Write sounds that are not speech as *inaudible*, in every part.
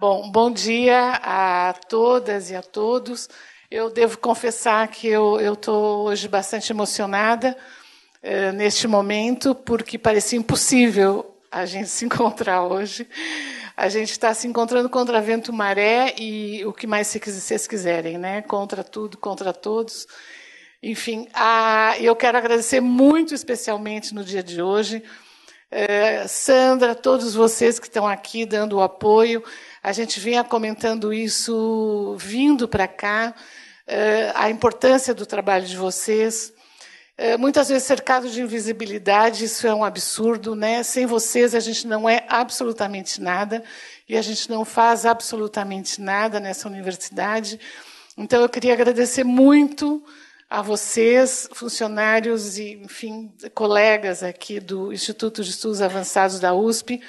Bom, bom dia a todas e a todos. Eu devo confessar que eu estou hoje bastante emocionada eh, neste momento, porque parecia impossível a gente *laughs* se encontrar hoje. A gente está se encontrando contra vento, maré e o que mais vocês quiserem, né? Contra tudo, contra todos. Enfim, a, eu quero agradecer muito especialmente no dia de hoje. Eh, Sandra, todos vocês que estão aqui dando o apoio. A gente vinha comentando isso vindo para cá, eh, a importância do trabalho de vocês. Eh, muitas vezes cercado de invisibilidade, isso é um absurdo, né? Sem vocês a gente não é absolutamente nada e a gente não faz absolutamente nada nessa universidade. Então eu queria agradecer muito a vocês, funcionários e, enfim, colegas aqui do Instituto de Estudos Avançados da USP,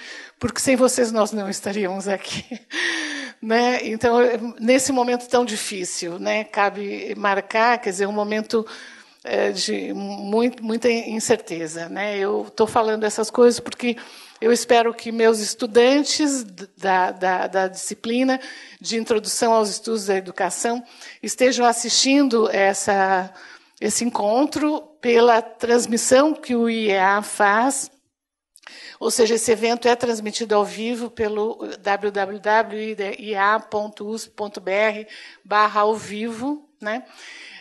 porque sem vocês nós não estaríamos aqui. *laughs* Né? Então, é, nesse momento tão difícil, né, cabe marcar, quer dizer, um momento é, de muito, muita incerteza. Né? Eu estou falando essas coisas porque eu espero que meus estudantes da, da, da, disciplina de introdução aos estudos da educação estejam assistindo essa, esse encontro pela transmissão que o IEA faz ou seja, esse evento é transmitido ao vivo pelo www.ia.usp.br barra ao vivo, né?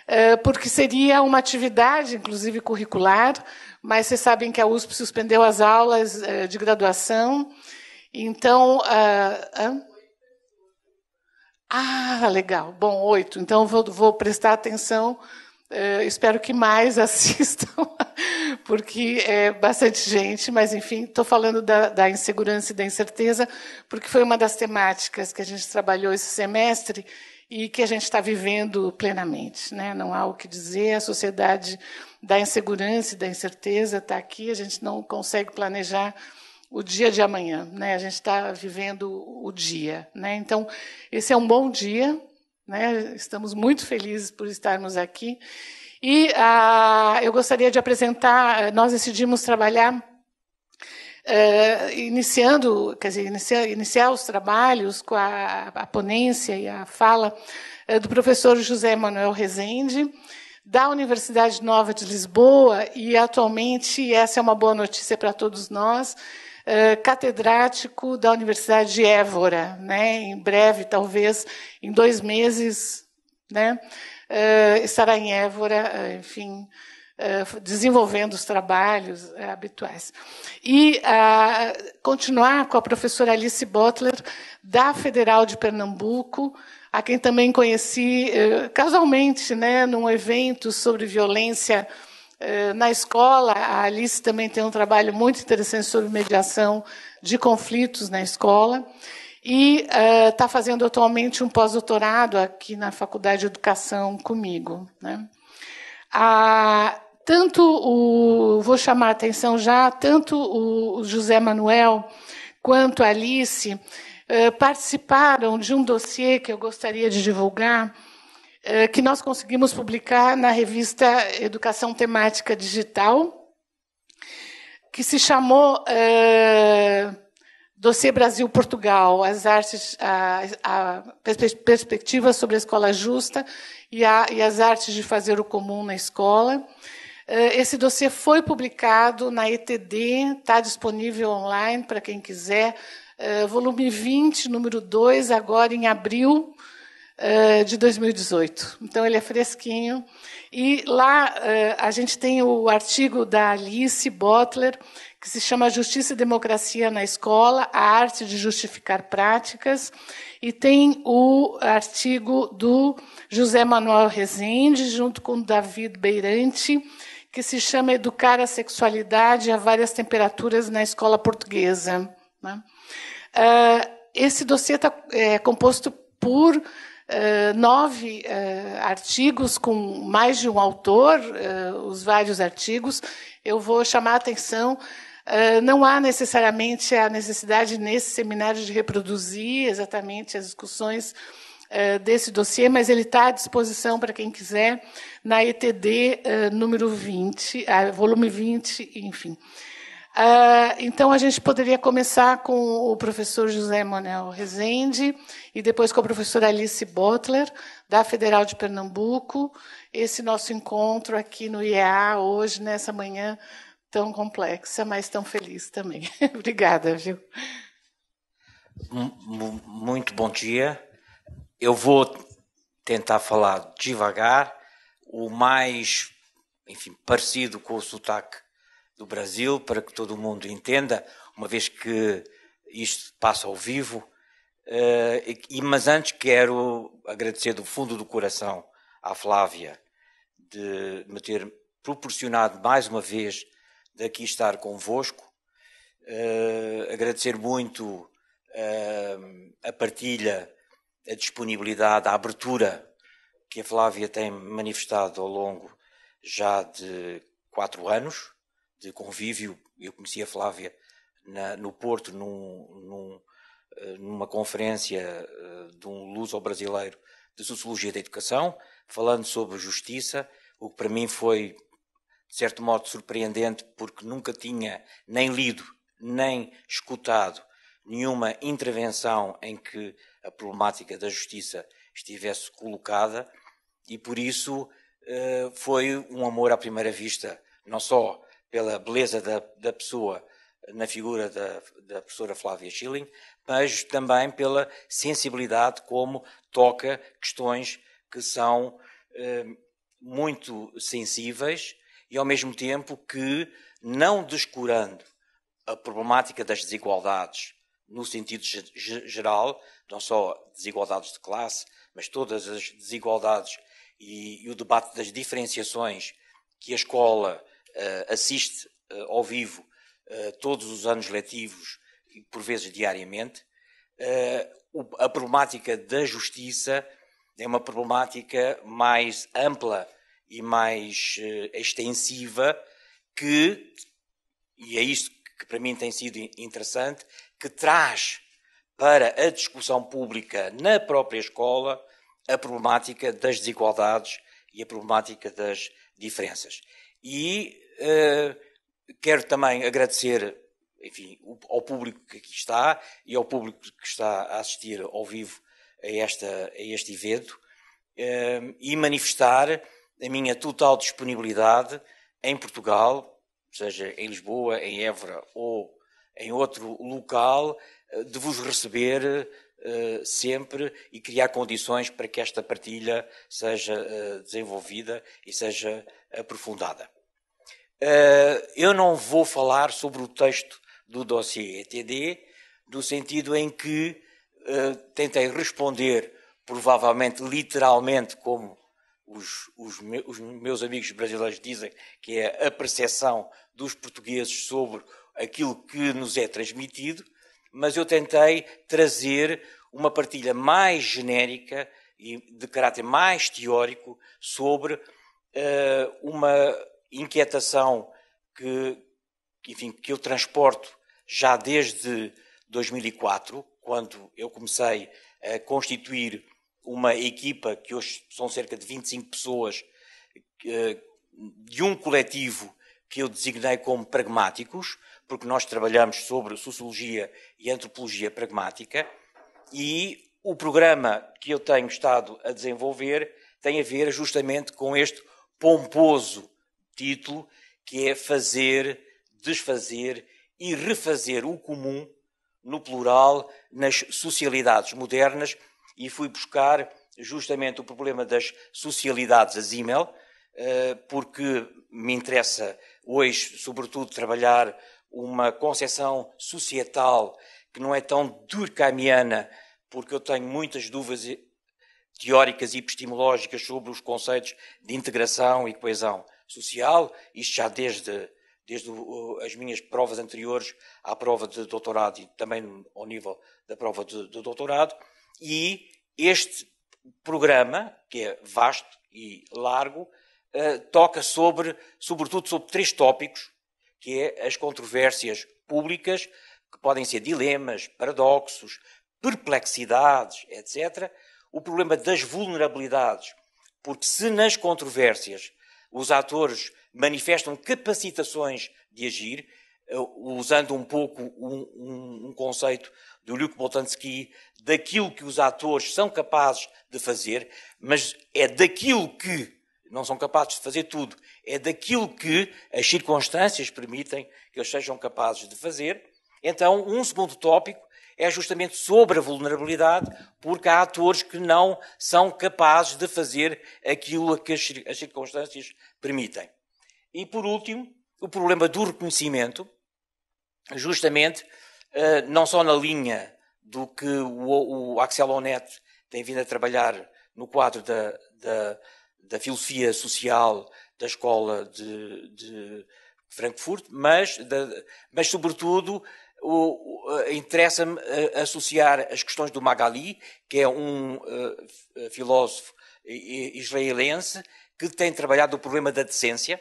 É, porque seria uma atividade, inclusive curricular, mas vocês sabem que a USP suspendeu as aulas é, de graduação, então... É, ah, legal. Bom, oito. Então, vou, vou prestar atenção Uh, espero que mais *laughs* assistam, porque é bastante gente, mas enfim, estou falando da, da, insegurança e da incerteza, porque foi uma das temáticas que a gente trabalhou esse semestre e que a gente está vivendo plenamente. Né? Não há o que dizer, a sociedade da insegurança e da incerteza está aqui, a gente não consegue planejar o dia de amanhã, né? a gente está vivendo o dia. Né? Então, esse é um bom dia né? Estamos muito felizes por estarmos aqui. E ah, eu gostaria de apresentar, eh, nós decidimos trabalhar Uh, iniciando, quer dizer, iniciar, iniciar, os trabalhos com a, a ponência e a fala uh, do professor José Manuel Rezende, da Universidade Nova de Lisboa, e atualmente, essa é uma boa notícia para todos nós, eh, catedrático da Universidade de Évora, né? Em breve, talvez, em dois meses, né? Uh, estará em Évora, eh, enfim, desenvolvendo os trabalhos habituais. E ah, continuar com a professora Alice Butler, da Federal de Pernambuco, a quem também conheci casualmente, né, num evento sobre violência eh, na escola, a Alice também tem um trabalho muito interessante sobre mediação de conflitos na escola e está eh, uh, fazendo atualmente um pós-doutorado aqui na Faculdade de Educação comigo. Né? A, tanto o, vou chamar a atenção já, tanto o José Manuel quanto a Alice uh, participaram de um dossiê que eu gostaria de divulgar, eh, que nós conseguimos publicar na revista Educação Temática Digital, que se chamou é, Dossiê Brasil-Portugal, as artes, a, a, perspectiva sobre a escola justa e, a, e as artes de fazer o comum na escola. Eh, esse dossiê foi publicado na ETD, está disponível online para quem quiser, volume 20, número 2, agora em abril, eh, de 2018. Então, ele é fresquinho. E lá eh, a gente tem o artigo da Alice Butler, que se chama Justiça e Democracia na Escola, a arte de justificar práticas. E tem o artigo do José Manuel Rezende, junto com David Beirante, que se chama Educar a Sexualidade a Várias Temperaturas na Escola Portuguesa. Né? Eh, esse dossiê é composto por eh, nove eh, artigos com mais de um autor, eh, os vários artigos. Eu vou chamar a atenção não há necessariamente a necessidade nesse seminário de reproduzir exatamente as discussões desse dossiê, mas ele está à disposição para quem quiser na ETD número 20, ah, volume 20, enfim. Ah, então, a gente poderia começar com o professor José Manuel Rezende e depois com a professora Alice Butler, da Federal de Pernambuco, esse nosso encontro aqui no IEA hoje, nessa manhã tão complexa, mas tão feliz também. *laughs* Obrigada, viu? Muito bom dia. Eu vou tentar falar devagar, o mais enfim, parecido com o sotaque do Brasil, para que todo mundo entenda, uma vez que isto passa ao vivo. Uh, mas antes quero agradecer do fundo do coração à Flávia de me ter proporcionado mais uma vez de aqui estar convosco. Uh, agradecer muito uh, a partilha, a disponibilidade, a abertura que a Flávia tem manifestado ao longo já de quatro anos de convívio. Eu conheci a Flávia na, no Porto, num, num, eh, numa conferência eh, de um luso-brasileiro de Sociologia da Educação, falando sobre justiça, o que para mim foi, de certo modo, surpreendente, porque nunca tinha nem lido, nem escutado nenhuma intervenção em que a problemática da justiça estivesse colocada, e por isso eh, foi um amor à primeira vista, não só pela beleza da, da pessoa na figura da, da, professora Flávia Schilling, mas também pela sensibilidade como toca questões que são eh, muito sensíveis e, ao mesmo tempo, que, não descurando a problemática das desigualdades no sentido geral, não só desigualdades de classe, mas todas as desigualdades e, e o debate das diferenciações que a escola eh, assiste eh, ao vivo eh, todos os anos letivos e por vezes diariamente, a problemática da justiça é uma problemática mais ampla e mais extensiva que, e é isso que para mim tem sido interessante, que traz para a discussão pública na própria escola a problemática das desigualdades e a problemática das diferenças. E eh, quero também agradecer enfim, ao público que aqui está e ao público que está a assistir ao vivo a, esta, a este evento eh, e manifestar a minha total disponibilidade em Portugal, seja em Lisboa, em Évora ou em outro local, eh, de vos receber sempre e criar condições para que esta partilha seja desenvolvida e seja aprofundada. Eh, eu não vou falar sobre o texto do dossiê ETD, no sentido em que eh, tentei responder, provavelmente literalmente, como os, os, me, os, meus amigos brasileiros dizem, que é a percepção dos portugueses sobre aquilo que nos é transmitido, mas eu tentei trazer uma partilha mais genérica e de caráter mais teórico sobre uh, uma inquietação que, enfim, que eu transporto já desde 2004, quando eu comecei a constituir uma equipa que hoje são cerca de 25 pessoas eh, de um coletivo que eu designei como pragmáticos, porque nós trabalhamos sobre sociologia e antropologia pragmática, e o programa que eu tenho estado a desenvolver tem a ver justamente com este pomposo título, que é fazer, desfazer e refazer o comum, no plural, nas socialidades modernas, e fui buscar justamente o problema das socialidades a Zimmel, eh, porque me interessa hoje, sobretudo, trabalhar uma concepção societal que não é tão durkheimiana, porque eu tenho muitas dúvidas teóricas e epistemológicas sobre os conceitos de integração e coesão social, isto já desde, desde as minhas provas anteriores à prova de doutorado e também ao nível da prova de, de doutorado, e este programa, que é vasto e largo, eh, toca sobre, sobretudo sobre três tópicos, que é as controvérsias públicas, que podem ser dilemas, paradoxos, perplexidades, etc. O problema das vulnerabilidades, porque se nas controvérsias os atores manifestam capacitações de agir, eh, usando um pouco um, um, um conceito do Luc Boltanski, daquilo que os atores são capazes de fazer, mas é daquilo que não são capazes de fazer tudo, é daquilo que as circunstâncias permitem que eles sejam capazes de fazer. Então, um segundo tópico é justamente sobre a vulnerabilidade, porque há atores que não são capazes de fazer aquilo que as circunstâncias permitem. E, por último, o problema do reconhecimento, justamente eh, não só na linha do que o Axel Honneth tem vindo a trabalhar no quadro da, da, da filosofia social da escola de, de Frankfurt, mas, mas sobretudo eh, interessa-me eh, associar as questões do Magali, que é um uh, filósofo israelense que tem trabalhado o problema da decência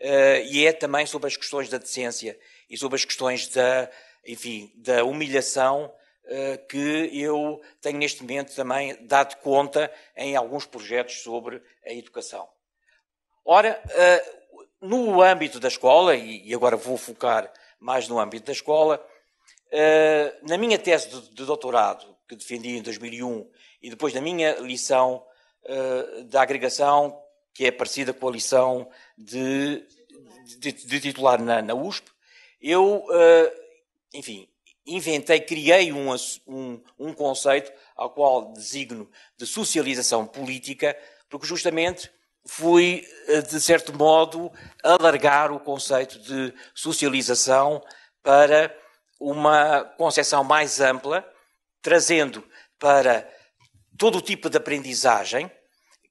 uh, e é também sobre as questões da decência e sobre as questões da, enfim, da humilhação uh, que eu tenho neste momento também dado conta em alguns projetos sobre a educação. Ora, no âmbito da escola, e agora vou focar mais no âmbito da escola. Eh, na minha tese de doutorado, que defendi em 2001, e depois na minha lição eh, da agregação, que é parecida com a lição de, de, de titular na, na, USP, eu, eh, enfim, inventei, criei um, um, um conceito ao qual designo de socialização política, porque justamente foi, eh, de certo modo, alargar o conceito de socialização para uma concepção mais ampla, trazendo para todo o tipo de aprendizagem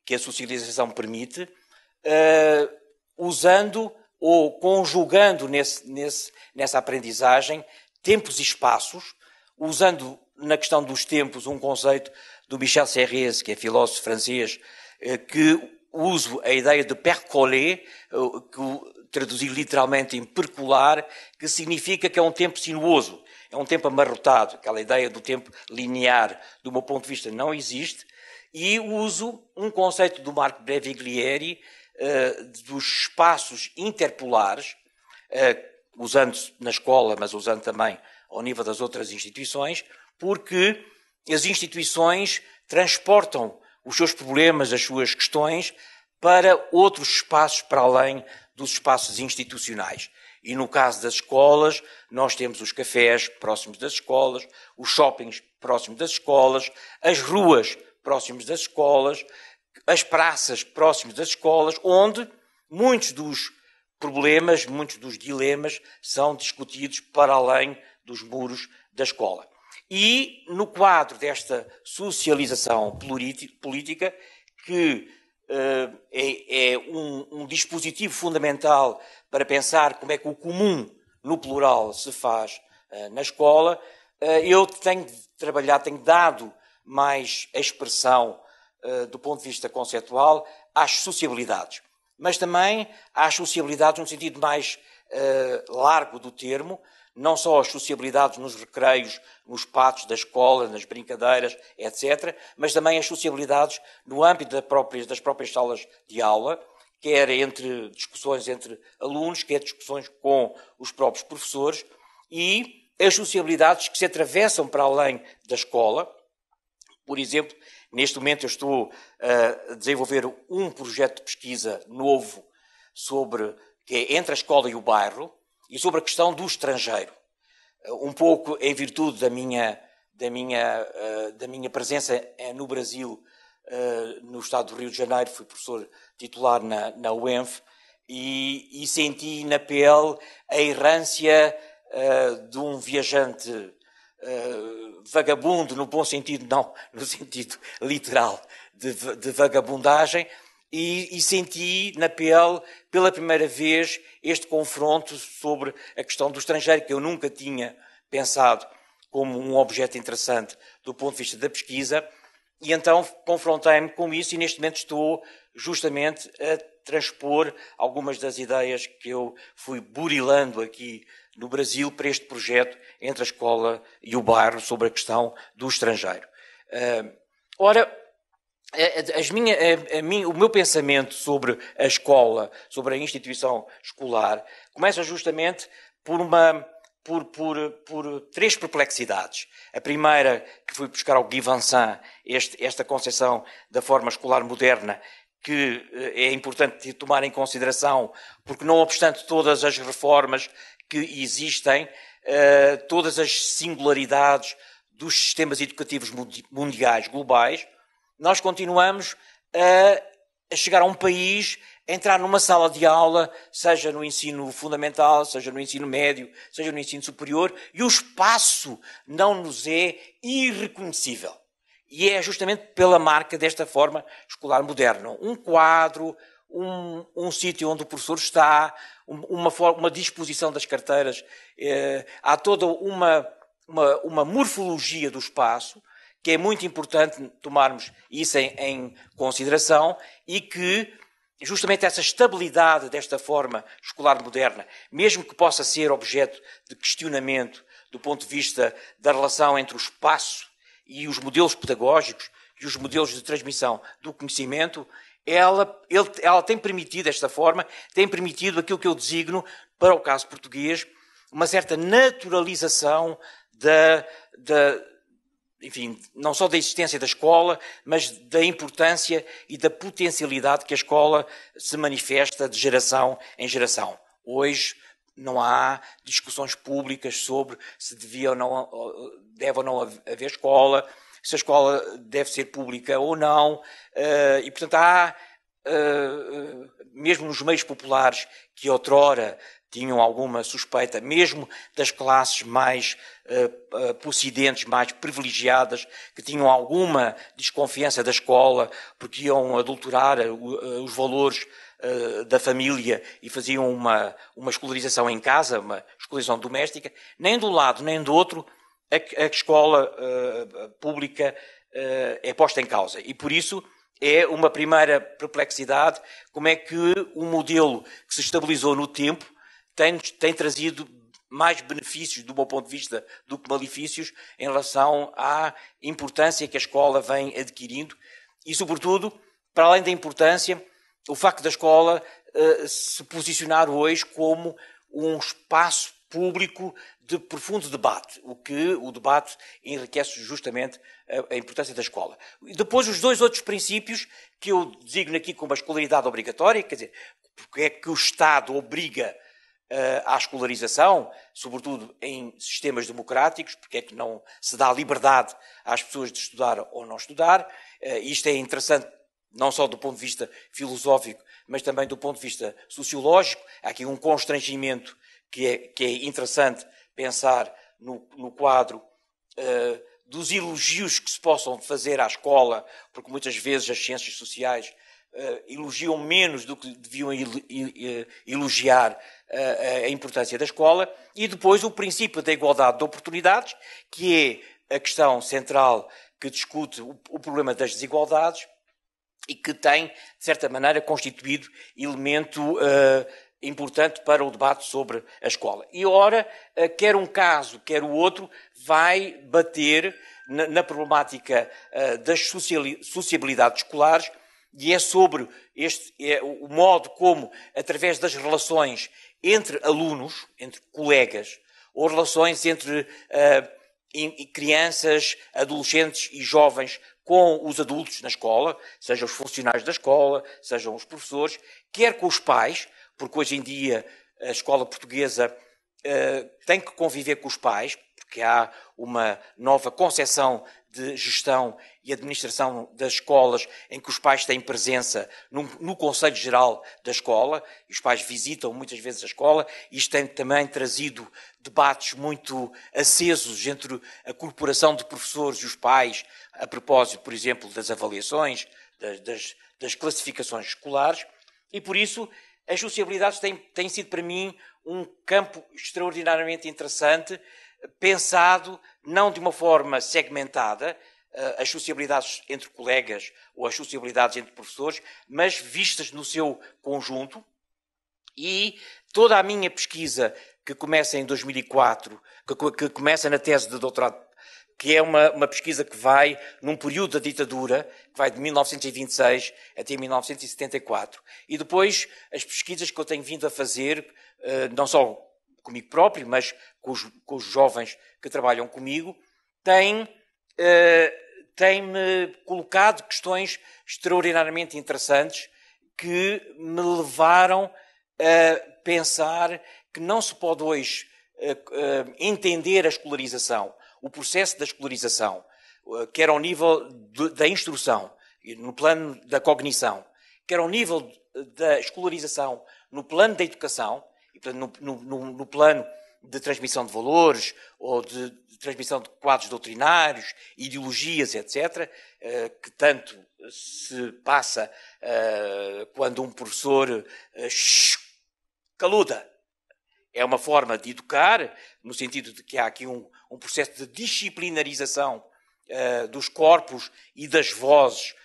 que a socialização permite, uh, usando ou conjugando nesse, nesse, nessa aprendizagem tempos e espaços, usando na questão dos tempos um conceito do Michel Serres, que é filósofo francês, eh, que uso a ideia de percoler, eh, que traduzi literalmente em percolar, que significa que é um tempo sinuoso, é um tempo amarrotado, aquela ideia do tempo linear, do meu ponto de vista, não existe, e uso um conceito do Marco Breviglieri uh, dos espaços interpolares, uh, eh, usando na escola, mas usando também ao nível das outras instituições, porque as instituições transportam os seus problemas, as suas questões, para outros espaços para além dos espaços institucionais. E no caso das escolas, nós temos os cafés próximos das escolas, os shoppings próximos das escolas, as ruas próximas das escolas, as praças próximas das escolas, onde muitos dos problemas, muitos dos dilemas são discutidos para além dos muros da escola. E no quadro desta socialização política, que uh, é, é um, um dispositivo fundamental para pensar como é que o comum, no plural, se faz uh, na escola, uh, eu tenho trabalhado, tenho dado mais expressão do ponto de vista conceptual às sociabilidades, mas também às sociabilidades no sentido mais largo do termo, não só as sociabilidades nos recreios, nos patos da escola, nas brincadeiras, etc., mas também as sociabilidades no âmbito das próprias, das próprias salas de aula, quer entre discussões entre alunos, quer discussões com os próprios professores, e as sociabilidades que se atravessam para além da escola. Por exemplo, neste momento eu estou ah, a desenvolver um projeto de pesquisa novo sobre que é entre a escola e o bairro, e sobre a questão do estrangeiro. Eh, um pouco em virtude da minha, da minha, eh, da minha presença eh, no Brasil, no estado do Rio de Janeiro, fui professor titular na, na UENF e, e senti na pele a errância de um viajante vagabundo, no bom sentido, não, no sentido literal de, de vagabundagem, e, e, senti na pele, pela primeira vez, este confronto sobre a questão do estrangeiro, que eu nunca tinha pensado como um objeto interessante do ponto de vista da pesquisa. E então confrontei-me com isso e neste momento estou justamente a transpor algumas das ideias que eu fui burilando aqui no Brasil para este projeto entre a escola e o bairro sobre a questão do estrangeiro. Ah, ora, é, é, as minha, a, é, a mim, o meu pensamento sobre a escola, sobre a instituição escolar, começa justamente por uma por, por, por três perplexidades. A primeira, que fui buscar ao Guy Vincent, este, esta concepção da forma escolar moderna, que eh, é importante tomar em consideração, porque não obstante todas as reformas que existem, eh, todas as singularidades dos sistemas educativos mundiais, globais, nós continuamos a, a chegar a um país, a entrar numa sala de aula, seja no ensino fundamental, seja no ensino médio, seja no ensino superior, e o espaço não nos é irreconhecível. E é justamente pela marca desta forma escolar moderna. Um quadro, um, um sítio onde o professor está, uma, uma disposição das carteiras, eh, há toda uma, uma, uma morfologia do espaço que é muito importante tomarmos isso em, em consideração e que justamente essa estabilidade desta forma escolar moderna, mesmo que possa ser objeto de questionamento do ponto de vista da relação entre o espaço e os modelos pedagógicos e os modelos de transmissão do conhecimento, ela, ele, ela tem permitido, esta forma, tem permitido aquilo que eu designo, para o caso português, uma certa naturalização da, da enfim, não só da existência da escola, mas da importância e da potencialidade que a escola se manifesta de geração em geração. Hoje não há discussões públicas sobre se devia ou não, deve ou não haver escola, se a escola deve ser pública ou não, eh, e portanto há eh, eh, mesmo nos meios populares que outrora tinham alguma suspeita, mesmo das classes mais uh, possidentes, mais privilegiadas, que tinham alguma desconfiança da escola, porque iam adulterar eh, os valores uh, da família e faziam uma, uma escolarização em casa, uma escolarização doméstica, nem do lado nem do outro a, a escola uh, pública é posta em causa. E por isso é uma primeira perplexidade como é que o um modelo que se estabilizou no tempo tem, tem trazido mais benefícios, do meu ponto de vista, do que malefícios, em relação à importância que a escola vem adquirindo e, sobretudo, para além da importância, o facto da escola uh, se posicionar hoje como um espaço público de profundo debate, o que o debate enriquece justamente a, a importância da escola. Depois, os dois outros princípios que eu designo aqui como a escolaridade obrigatória, quer dizer, porque é que o Estado obriga eh, à escolarização, sobretudo em sistemas democráticos, porque é que não se dá liberdade às pessoas de estudar ou não estudar. Eh, isto é interessante não só do ponto de vista filosófico, mas também do ponto de vista sociológico. Há aqui um constrangimento que é, que é interessante pensar no, no quadro uh, dos elogios que se possam fazer à escola, porque muitas vezes as ciências sociais eh, elogiam menos do que deviam elogiar eh, a importância da escola, e depois o princípio da igualdade de oportunidades, que é a questão central que discute o problema das desigualdades e que tem, de certa maneira, constituído elemento eh, importante para o debate sobre a escola. E, ora, quer um caso, quer o outro, vai bater na, problemática das sociabilidades escolares e é sobre este, é o modo como, através das relações entre alunos, entre colegas, ou relações entre uh, crianças, adolescentes e jovens com os adultos na escola, sejam os funcionários da escola, sejam os professores, quer com os pais, porque hoje em dia a escola portuguesa uh, tem que conviver com os pais, porque há uma nova concepção de gestão e administração das escolas em que os pais têm presença no, no Conselho Geral da escola, e os pais visitam muitas vezes a escola, e isto tem também trazido debates muito acesos entre a corporação de professores e os pais, a propósito, por exemplo, das avaliações, das, das, das classificações escolares, e por isso as sociabilidades têm, têm sido para mim um campo extraordinariamente interessante pensado não de uma forma segmentada, eh, as sociabilidades entre colegas ou as sociabilidades entre professores, mas vistas no seu conjunto. E toda a minha pesquisa, que começa em 2004, que, começa na tese de doutorado, que é uma, uma pesquisa que vai num período da ditadura, que vai de 1926 até 1974. E depois as pesquisas que eu tenho vindo a fazer, eh, não só comigo próprio, mas com os, com os jovens que trabalham comigo, tem, uh, eh, tem-me colocado questões extraordinariamente interessantes que me levaram a pensar que não se pode hoje uh, entender a escolarização, o processo da escolarização, quer ao nível de, da instrução, no plano da cognição, quer ao nível da escolarização, no plano da educação, no, no, no plano de transmissão de valores ou de, de, transmissão de quadros doutrinários, ideologias, etc., eh, que tanto se passa eh, quando um professor eh, caluda. É uma forma de educar, no sentido de que há aqui um, um processo de disciplinarização dos corpos e das vozes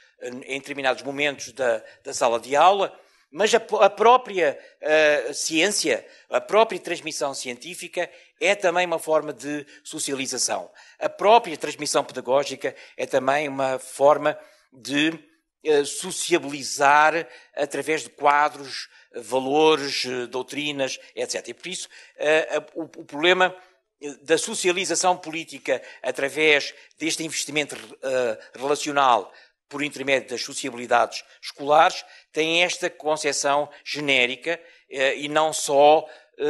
em determinados momentos da, da sala de aula, mas a, a própria eh, ciência, a própria transmissão científica é também uma forma de socialização. A própria transmissão pedagógica é também uma forma de eh, sociabilizar através de quadros, valores, eh, doutrinas, etc. E por isso, o problema da socialização política através deste investimento relacional por intermédio das sociabilidades escolares, têm esta concepção genérica eh, e não só eh,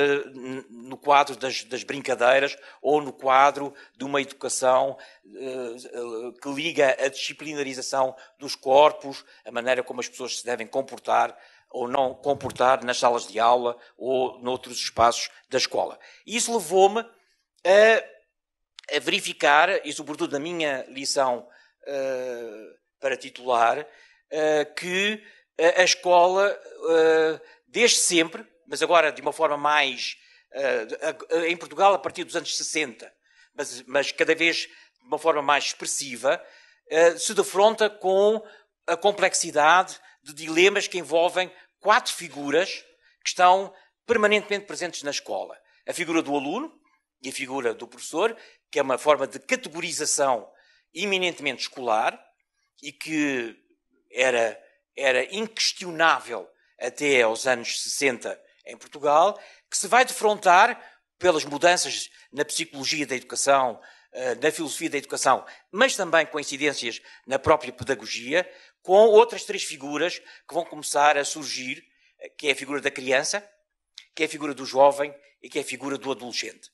no quadro das, das, brincadeiras ou no quadro de uma educação eh, que liga a disciplinarização dos corpos, a maneira como as pessoas se devem comportar ou não comportar nas salas de aula ou noutros espaços da escola. Isso levou-me a, a, verificar, e sobretudo na minha lição uh, para titular, eh, que eh, a escola, eh, desde sempre, mas agora de uma forma mais. Em Portugal, a partir dos anos 60, mas, mas cada vez de uma forma mais expressiva, se defronta com a complexidade de dilemas que envolvem quatro figuras que estão permanentemente presentes na escola: a figura do aluno e a figura do professor, que é uma forma de categorização eminentemente escolar, e que era, era inquestionável até aos anos 60 em Portugal, que se vai defrontar pelas mudanças na psicologia da educação, eh, na filosofia da educação, mas também coincidências na própria pedagogia, com outras três figuras que vão começar a surgir, eh, que é a figura da criança, que é a figura do jovem e que é a figura do adolescente.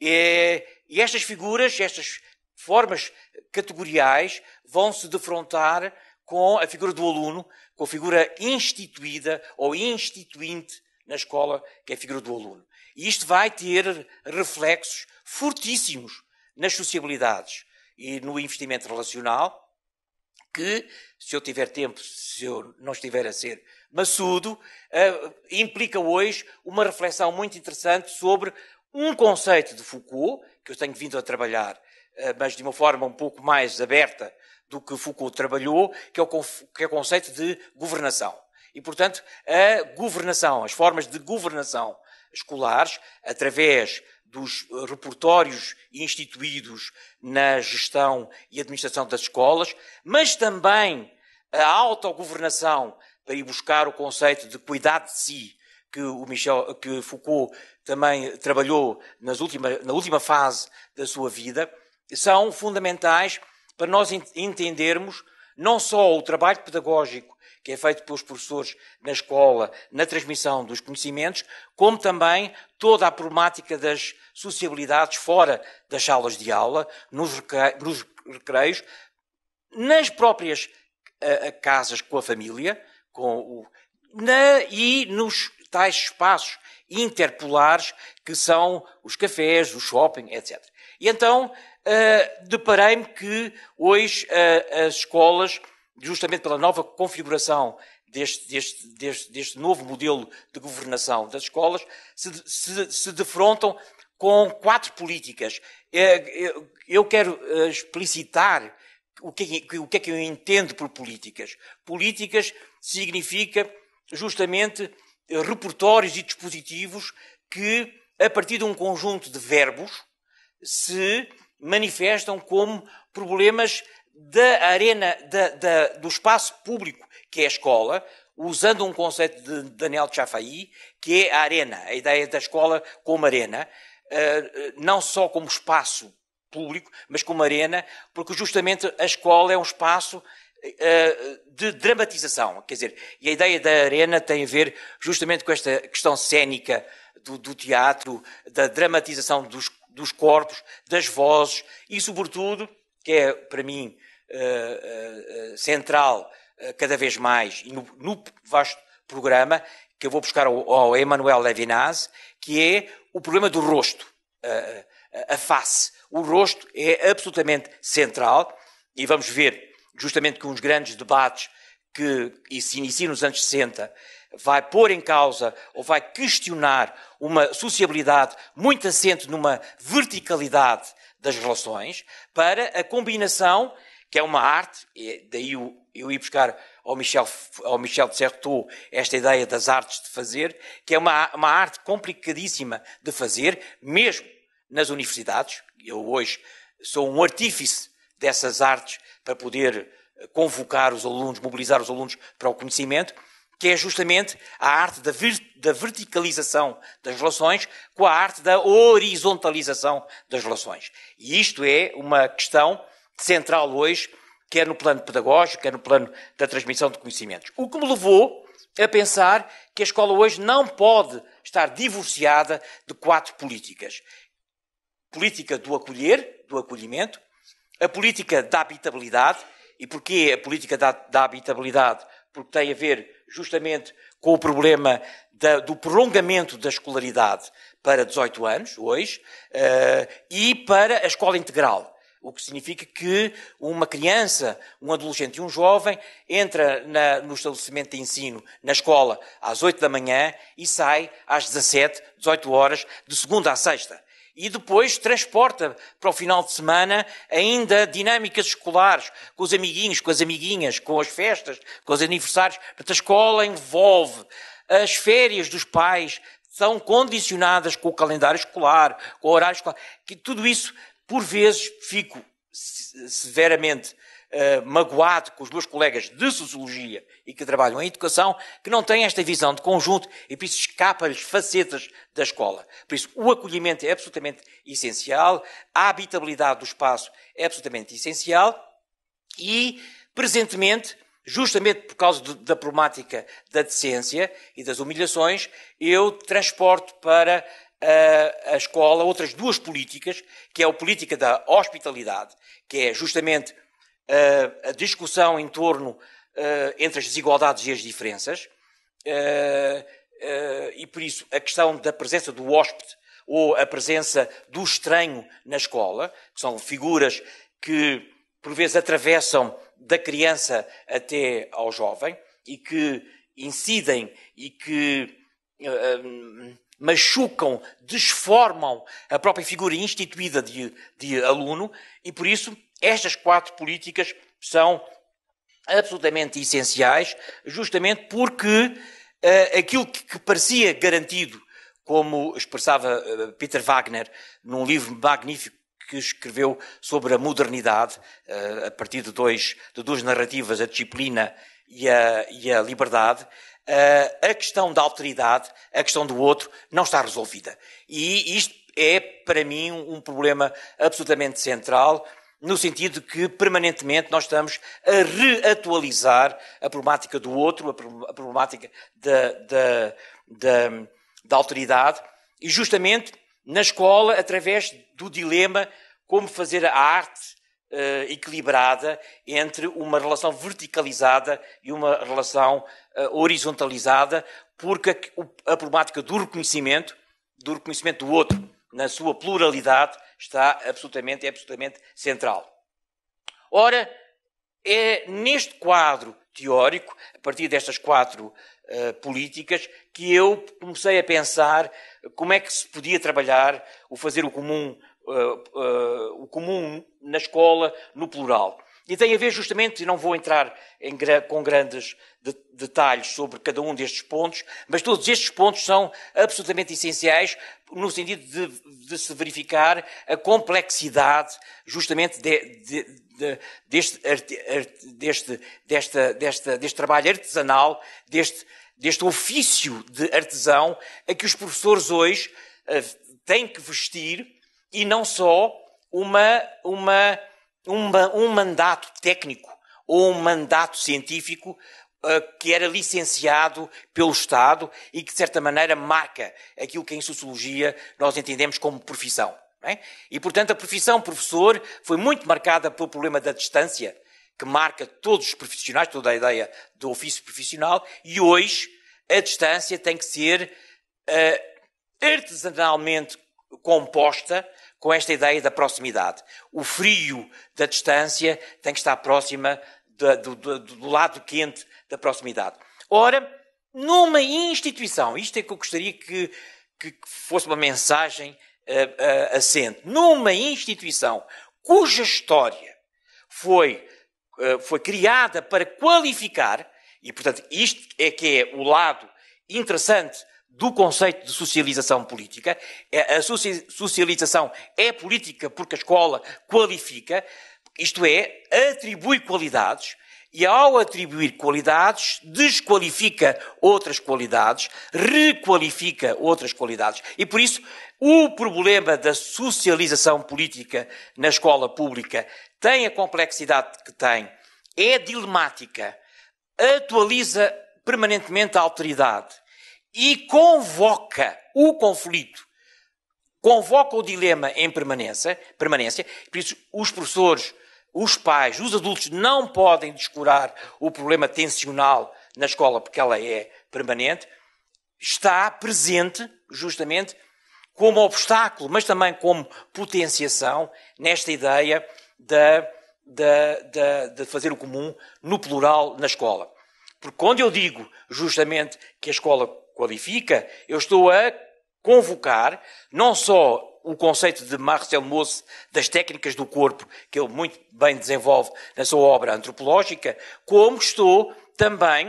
E, e estas figuras, estas formas categoriais, vão se defrontar com a figura do aluno, com a figura instituída ou instituinte na escola, que é a figura do aluno. E isto vai ter reflexos fortíssimos nas sociabilidades e no investimento relacional, que, se eu tiver tempo, se eu não estiver a ser maçudo, uh, implica hoje uma reflexão muito interessante sobre um conceito de Foucault, que eu tenho vindo a trabalhar eh, mas de uma forma um pouco mais aberta do que Foucault trabalhou, que é o, que é o conceito de governação. E, portanto, a governação, as formas de governação escolares, através dos repertórios instituídos na gestão e administração das escolas, mas também a autogovernação, para ir buscar o conceito de cuidado de si, que, o Michel, que Foucault também trabalhou nas última, na última fase da sua vida, são fundamentais para nós entendermos não só o trabalho pedagógico que é feito pelos professores na escola, na transmissão dos conhecimentos, como também toda a problemática das sociabilidades fora das salas de aula, nos, recreios, nas próprias uh, casas com a família, com o, na, e nos tais espaços interpolares que são os cafés, o shopping, etc. E então uh, deparei-me que hoje uh, as escolas, justamente pela nova configuração deste, deste, deste, deste novo modelo de governação das escolas, se, se, se defrontam com quatro políticas. Eh, eu quero explicitar o que, é que eu entendo por políticas. Políticas significa justamente repertórios e dispositivos que, a partir de um conjunto de verbos, se manifestam como problemas da arena, da, da, do espaço público, que é a escola, usando um conceito de Daniel Chafaí, que é a arena, a ideia da escola como arena, eh, não só como espaço público, mas como arena, porque justamente a escola é um espaço eh, de dramatização, quer dizer, e a ideia da arena tem a ver justamente com esta questão cênica do, do teatro, da dramatização dos dos corpos, das vozes e, sobretudo, que é para mim uh, uh, central uh, cada vez mais no, no, vasto programa que eu vou buscar ao, ao Emmanuel Levinas, que é o problema do rosto, a face. O rosto é absolutamente central e vamos ver justamente que uns grandes debates que se iniciam nos anos 60 vai pôr em causa ou vai questionar uma sociabilidade muito assente numa verticalidade das relações, para a combinação, que é uma arte, daí eu, eu ir buscar ao Michel, ao Michel de Certeau esta ideia das artes de fazer, que é uma, uma arte complicadíssima de fazer, mesmo nas universidades. Eu hoje sou um artífice dessas artes para poder eh, convocar os alunos, mobilizar os alunos para o conhecimento que é justamente a arte da, da verticalização das relações com a arte da horizontalização das relações. E isto é uma questão central hoje, quer no plano pedagógico, quer no plano da transmissão de conhecimentos. O que me levou a pensar que a escola hoje não pode estar divorciada de quatro políticas: política do acolher, do acolhimento, a política da habitabilidade, e porquê a política da, da habitabilidade? porque tem a ver justamente com o problema da, do prolongamento da escolaridade para 18 anos, hoje, uh, e para a escola integral. O que significa que uma criança, um adolescente e um jovem entra na, no estabelecimento de ensino, na escola, às 8 da manhã e sai às 17, 18 horas, de segunda à sexta. E depois transporta para o final de semana ainda dinâmicas escolares, com os amiguinhos, com as amiguinhas, com as festas, com os aniversários. Portanto, a escola envolve as férias dos pais, são condicionadas com o calendário escolar, com o horário escolar. Que tudo isso, por vezes, fico severamente eh, magoado com os meus colegas de Sociologia e que trabalham em Educação, que não têm esta visão de conjunto e por isso escapa-lhes facetas da escola. Por isso, o acolhimento é absolutamente essencial, a habitabilidade do espaço é absolutamente essencial e, presentemente, justamente por causa de, da problemática da decência e das humilhações, eu transporto para a, eh, a, escola outras duas políticas, que é a política da hospitalidade, que é justamente uh, a discussão em torno uh, entre as desigualdades e as diferenças, eh, e por isso a questão da presença do hóspede ou a presença do estranho na escola, que são figuras que por vezes atravessam da criança até ao jovem e que incidem e que uh, machucam, desformam a própria figura instituída de, de aluno e por isso estas quatro políticas são absolutamente essenciais, justamente porque uh, aquilo que, que, parecia garantido, como expressava uh, Peter Wagner num livro magnífico que escreveu sobre a modernidade, uh, a partir de, dois, de duas narrativas, a disciplina e a, e a liberdade, a questão da alteridade, a questão do outro, não está resolvida. E isto é, para mim, um problema absolutamente central no sentido que permanentemente nós estamos a reatualizar a problemática do outro, a problemática da, da, da, da autoridade, e justamente na escola, através do dilema como fazer a arte uh, equilibrada entre uma relação verticalizada e uma relação uh, horizontalizada, porque a, a problemática do reconhecimento, do reconhecimento do outro, na sua pluralidade, está absolutamente, é absolutamente central. Ora, é neste quadro teórico, a partir destas quatro uh, políticas, que eu comecei a pensar como é que se podia trabalhar o fazer o comum, uh, uh, o comum na escola no plural. E tem a ver justamente, e não vou entrar em, com grandes de, detalhes sobre cada um destes pontos, mas todos estes pontos são absolutamente essenciais no sentido de, de se verificar a complexidade justamente de, deste, deste, desta, desta, deste trabalho artesanal, deste, deste ofício de artesão a que os professores hoje eh, têm que vestir e não só uma, uma um, um mandato técnico ou um mandato científico uh, que era licenciado pelo Estado e que, de certa maneira, marca aquilo que em sociologia nós entendemos como profissão. É? E, portanto, a profissão professor foi muito marcada pelo problema da distância, que marca todos os profissionais, toda a ideia do ofício profissional, e hoje a distância tem que ser uh, artesanalmente composta com esta ideia da proximidade. O frio da distância tem que estar próxima do, do, do lado quente da proximidade. Ora, numa instituição, isto é que eu gostaria que, que fosse uma mensagem uh, uh, assente, numa instituição cuja história foi, uh, foi criada para qualificar, e portanto isto é que é o lado interessante do conceito de socialização política. É, a socialização é política porque a escola qualifica, isto é, atribui qualidades, e ao atribuir qualidades, desqualifica outras qualidades, requalifica outras qualidades. E por isso, o problema da socialização política na escola pública tem a complexidade que tem, é dilemática, atualiza permanentemente a autoridade e convoca o conflito, convoca o dilema em permanência, permanência. Por isso, os professores, os pais, os adultos não podem descurar o problema tensional na escola, porque ela é permanente, está presente, justamente, como obstáculo, mas também como potenciação nesta ideia de, de, de, de fazer o comum no plural na escola. Porque quando eu digo justamente que a escola qualifica, eu estou a convocar não só o conceito de Marcel Mauss das técnicas do corpo, que ele muito bem desenvolve na sua obra antropológica, como estou também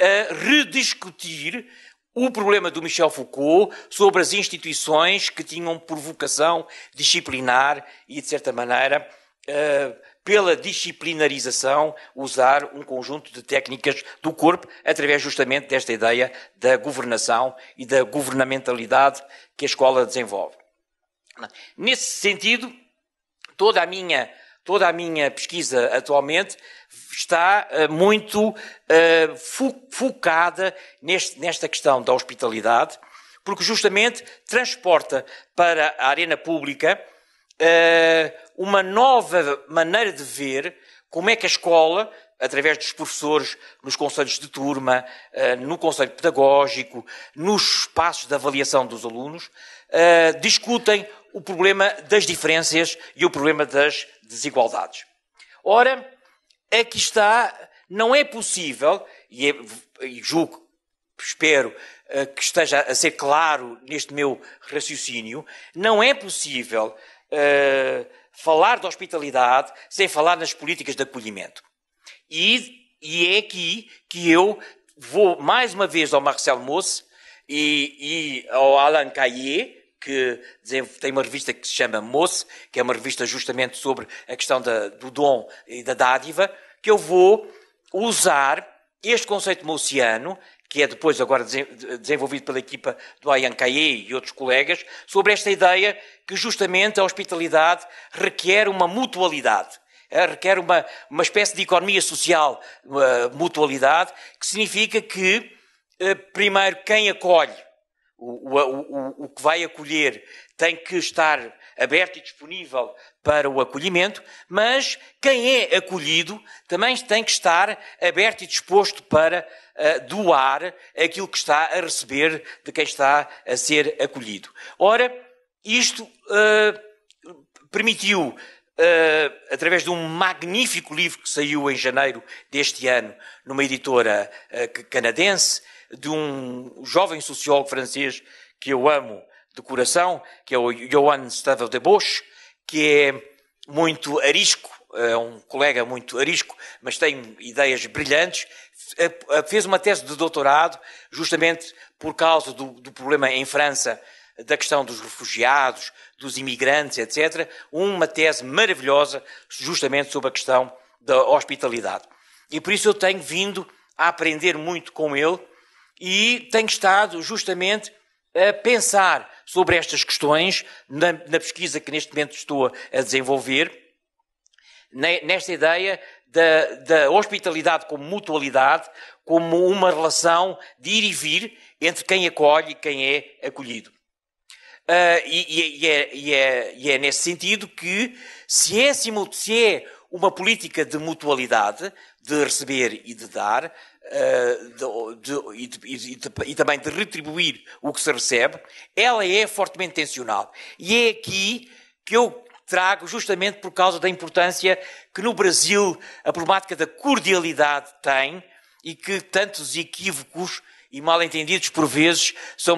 a rediscutir o problema do Michel Foucault sobre as instituições que tinham por vocação disciplinar e, de certa maneira, uh, pela disciplinarização, usar um conjunto de técnicas do corpo, através justamente desta ideia da governação e da governamentalidade que a escola desenvolve. Nesse sentido, toda a minha, toda a minha pesquisa atualmente está eh, muito eh, focada neste, nesta questão da hospitalidade, porque justamente transporta para a arena pública eh, uma nova maneira de ver como é que a escola, através dos professores, nos conselhos de turma, eh, no conselho pedagógico, nos espaços de avaliação dos alunos, eh, discutem o problema das diferenças e o problema das desigualdades. Ora, aqui está, não é possível, e, é, e julgo, espero que esteja a ser claro neste meu raciocínio, não é possível eh, falar de hospitalidade sem falar nas políticas de acolhimento. E, e é aqui que eu vou mais uma vez ao Marcel Mousse e, e ao Alain Caillé, que tem uma revista que se chama Mousse, que é uma revista justamente sobre a questão da, do dom e da dádiva, que eu vou usar este conceito mociano que é depois agora desenvolvido pela equipa do Ayan Kaye e outros colegas, sobre esta ideia que justamente a hospitalidade requer uma mutualidade. É, requer uma, uma espécie de economia social, mutualidade, que significa que, eh, primeiro, quem acolhe, o, o, o, o que vai acolher, tem que estar aberto e disponível para o acolhimento, mas quem é acolhido também tem que estar aberto e disposto para doar aquilo que está a receber de quem está a ser acolhido. Ora, isto uh, permitiu, uh, através de um magnífico livro que saiu em janeiro deste ano, numa editora uh, canadense, de um jovem sociólogo francês que eu amo de coração, que é o Johan Stavel de Bosch, que é muito arisco, é um colega muito arisco, mas tem ideias brilhantes, eh, eh, fez uma tese de doutorado justamente por causa do, do problema em França da questão dos refugiados, dos imigrantes, etc. Uma tese maravilhosa justamente sobre a questão da hospitalidade. E por isso eu tenho vindo a aprender muito com ele e tenho estado justamente a pensar sobre estas questões na, na pesquisa que neste momento estou a desenvolver, nesta ideia da, da hospitalidade como mutualidade, como uma relação de ir e vir entre quem acolhe e quem é acolhido. Uh, e, é, e, é, e, é, e, é, nesse sentido que, se é, assim, se é uma política de mutualidade, de receber e de dar, uh, de, de, e, de, e também de retribuir o que se recebe, ela é fortemente tensional. E é aqui que eu trago justamente por causa da importância que no Brasil a problemática da cordialidade tem e que tantos equívocos e mal entendidos por vezes são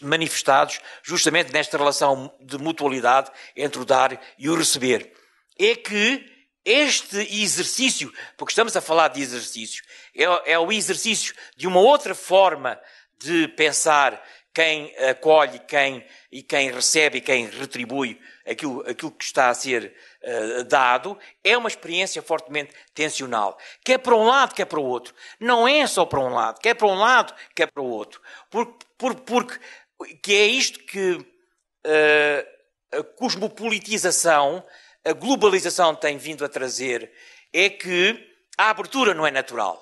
manifestados justamente nesta relação de mutualidade entre o dar e o receber. É que este exercício, porque estamos a falar de exercício, é, é o exercício de uma outra forma de pensar quem acolhe quem, e quem recebe e quem retribui aquilo, aquilo que está a ser uh, dado, é uma experiência fortemente tensional. Quer para um lado, quer para o outro. Não é só para um lado, quer para um lado, quer para o outro. Porque, porque que é isto que uh, a cosmopolitização, a globalização tem vindo a trazer, é que a abertura não é natural.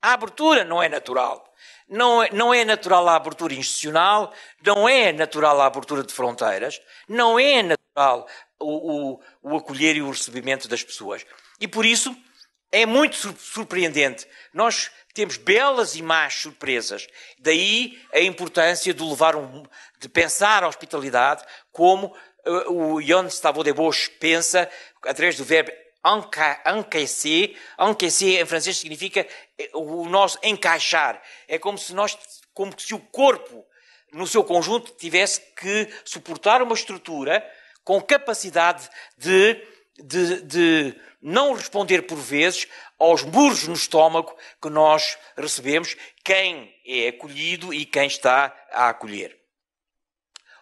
A abertura não é natural. Não, é, não é natural a abertura institucional, não é natural a abertura de fronteiras, não é natural o, o, o acolher e o recebimento das pessoas. E por isso é muito surpreendente. Nós temos belas e más surpresas. Daí a importância de levar um, de pensar a hospitalidade como uh, o de Stavrodebos pensa através do verbo encaixer, encaixer em francês significa eh, o nosso encaixar. É como se nós, como se o corpo, no seu conjunto, tivesse que suportar uma estrutura com capacidade de, de, de não responder por vezes aos muros no estômago que nós recebemos, quem é acolhido e quem está a acolher.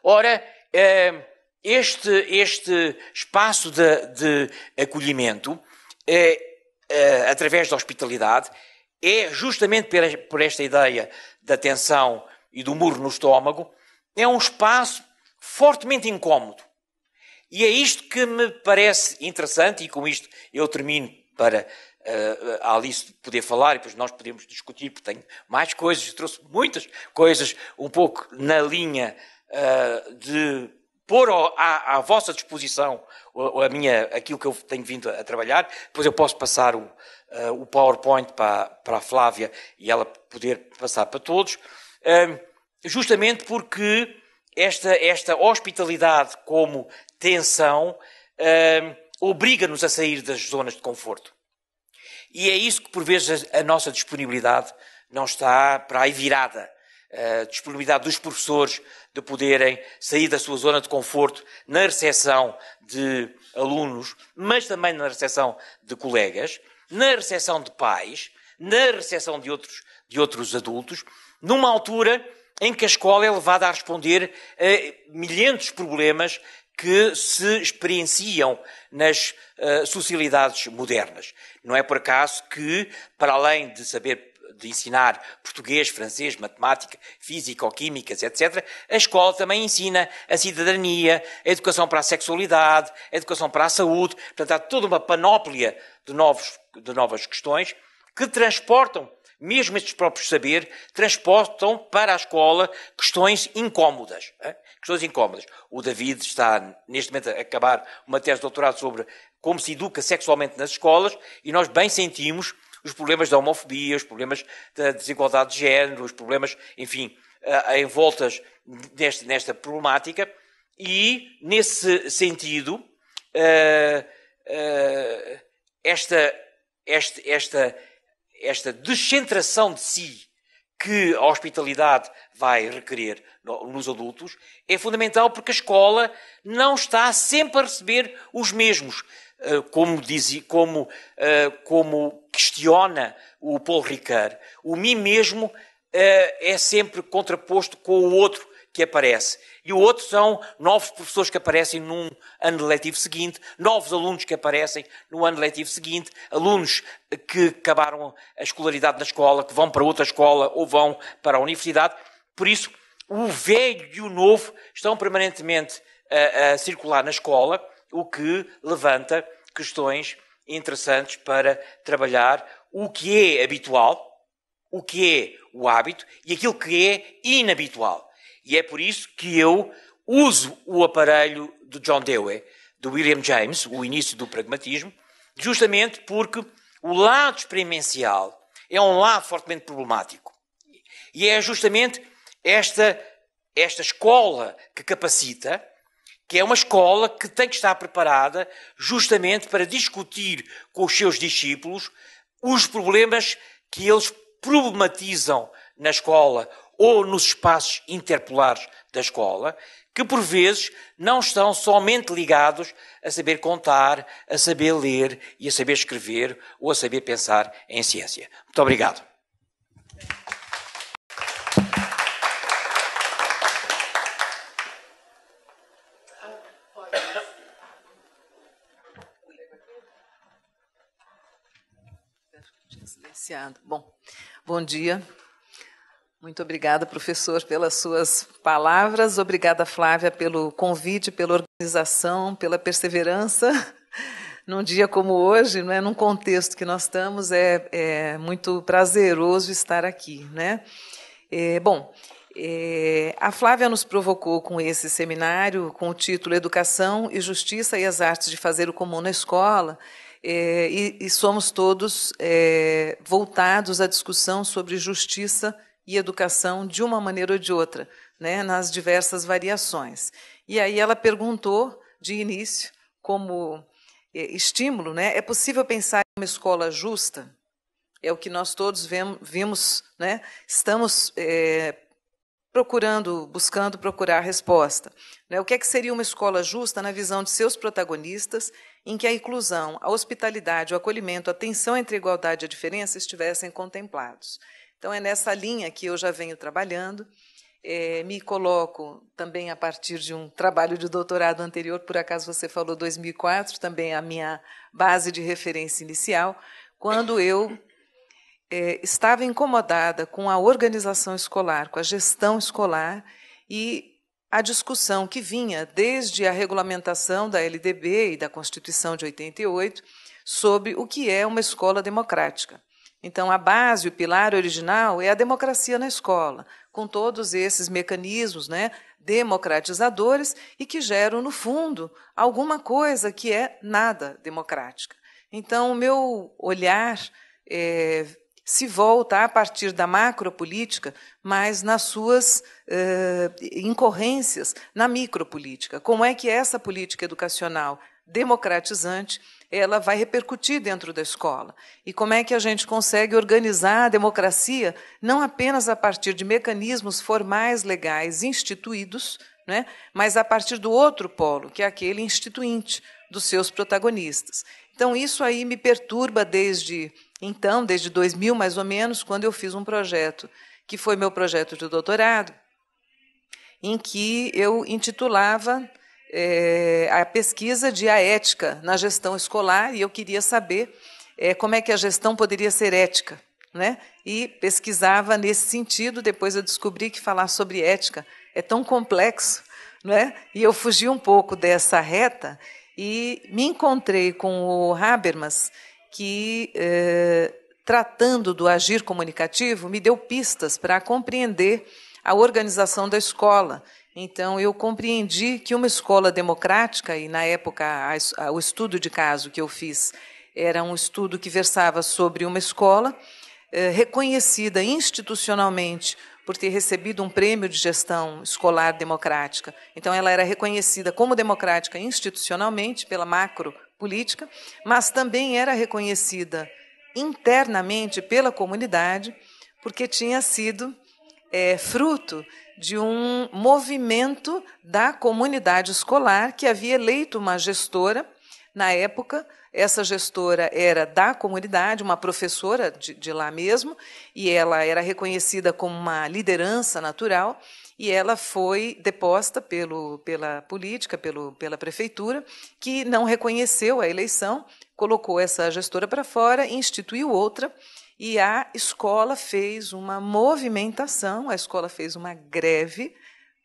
Ora, eh, este, este espaço de, de acolhimento, é, é, através da hospitalidade, é justamente por esta ideia da tensão e do murro no estômago, é um espaço fortemente incómodo. E é isto que me parece interessante, e com isto eu termino para uh, a Alice poder falar, e depois nós podemos discutir, porque tenho mais coisas, trouxe muitas coisas um pouco na linha uh, de pôr à, à, vossa disposição a, a minha, aquilo que eu tenho vindo a, a trabalhar. Depois eu posso passar o, uh, o PowerPoint para, para, a Flávia e ela poder passar para todos, uh, justamente porque esta, esta hospitalidade como tensão uh, obriga-nos a sair das zonas de conforto. E é isso que, por vezes, a, a nossa disponibilidade não está para aí virada a disponibilidade dos professores de poderem sair da sua zona de conforto na recepção de alunos, mas também na recepção de colegas, na recepção de pais, na recepção de outros, de outros adultos, numa altura em que a escola é levada a responder a milhentos de problemas que se experienciam nas uh, sociedades modernas. Não é por acaso que, para além de saber de ensinar português, francês, matemática, física ou químicas, etc., a escola também ensina a cidadania, a educação para a sexualidade, a educação para a saúde. Portanto, há toda uma panóplia de, novos, de novas questões que transportam, mesmo estes próprios saber, transportam para a escola questões incómodas. Hein? Questões incómodas. O David está, neste momento, a acabar uma tese de doutorado sobre como se educa sexualmente nas escolas e nós bem sentimos os problemas da homofobia, os problemas da desigualdade de género, os problemas, enfim, envoltas nesta, nesta problemática. E, nesse sentido, eh, eh, esta, esta, esta, esta descentração de si que a hospitalidade vai requerer nos adultos é fundamental porque a escola não está sempre a receber os mesmos. Eh, como, diz, como, eh, como questiona o Paul Ricard, o mim mesmo eh, é sempre contraposto com o outro que aparece. E o outro são novos professores que aparecem num ano letivo seguinte, novos alunos que aparecem no ano letivo seguinte, alunos que acabaram a escolaridade na escola, que vão para outra escola ou vão para a universidade. Por isso, o velho e o novo estão permanentemente a, a circular na escola o que levanta questões interessantes para trabalhar o que é habitual, o que é o hábito e aquilo que é inabitual. E é por isso que eu uso o aparelho do John Dewey, do William James, o início do pragmatismo, justamente porque o lado experimental é um lado fortemente problemático. E é justamente esta, esta escola que capacita que é uma escola que tem que estar preparada justamente para discutir com os seus discípulos os problemas que eles problematizam na escola ou nos espaços interpolares da escola, que por vezes não estão somente ligados a saber contar, a saber ler e a saber escrever ou a saber pensar em ciência. Muito obrigado. Iniciando. Bom, bom dia. Muito obrigada, professor, pelas suas palavras. Obrigada, Flávia, pelo convite, pela organização, pela perseverança. *laughs* Num dia como hoje, não é? num contexto que nós estamos, é, é muito prazeroso estar aqui. Né? É, bom, é, a Flávia nos provocou com esse seminário, com o título Educação e Justiça e as Artes de Fazer o Comum na Escola, é, e, e, somos todos é, voltados à discussão sobre justiça e educação de uma maneira ou de outra, né, nas diversas variações. E aí ela perguntou, de início, como eh, estímulo, né, é possível pensar em uma escola justa? É o que nós todos vemos, vimos, né, estamos é, procurando, buscando procurar resposta. Né. O que, é que seria uma escola justa na visão de seus protagonistas em que a inclusão, a hospitalidade, o acolhimento, a tensão entre a igualdade e a diferença estivessem contemplados. Então, é nessa linha que eu já venho trabalhando. É, me coloco também a partir de um trabalho de doutorado anterior, por acaso você falou 2004, também a minha base de referência inicial, quando eu é, estava incomodada com a organização escolar, com a gestão escolar, e a discussão que vinha desde a regulamentação da LDB e da Constituição de 88 sobre o que é uma escola democrática. Então, a base, o pilar original é a democracia na escola, com todos esses mecanismos né, democratizadores e que geram, no fundo, alguma coisa que é nada democrática. Então, o meu olhar é, se volta a partir da macropolítica, mas nas suas eh, incorrências na micropolítica. Como é que essa política educacional democratizante ela vai repercutir dentro da escola? E como é que a gente consegue organizar a democracia não apenas a partir de mecanismos formais legais instituídos, né, mas a partir do outro polo, que é aquele instituinte dos seus protagonistas. Então, isso aí me perturba desde então, desde 2000 mais ou menos, quando eu fiz um projeto, que foi meu projeto de doutorado, em que eu intitulava é, a pesquisa de a ética na gestão escolar e eu queria saber é, como é que a gestão poderia ser ética. Né? E pesquisava nesse sentido, depois eu descobri que falar sobre ética é tão complexo, né? E eu fugi um pouco dessa reta e me encontrei com o Habermas, que, eh, tratando do agir comunicativo, me deu pistas para compreender a organização da escola. Então, eu compreendi que uma escola democrática, e na época a, a, o estudo de caso que eu fiz era um estudo que versava sobre uma escola eh, reconhecida institucionalmente por ter recebido um prêmio de gestão escolar democrática. Então, ela era reconhecida como democrática institucionalmente pela macro política, mas também era reconhecida internamente pela comunidade, porque tinha sido é, fruto de um movimento da comunidade escolar que havia eleito uma gestora. Na época, essa gestora era da comunidade, uma professora de, de lá mesmo, e ela era reconhecida como uma liderança natural e ela foi deposta pelo, pela política, pelo, pela prefeitura, que não reconheceu a eleição, colocou essa gestora para fora, instituiu outra, e a escola fez uma movimentação, a escola fez uma greve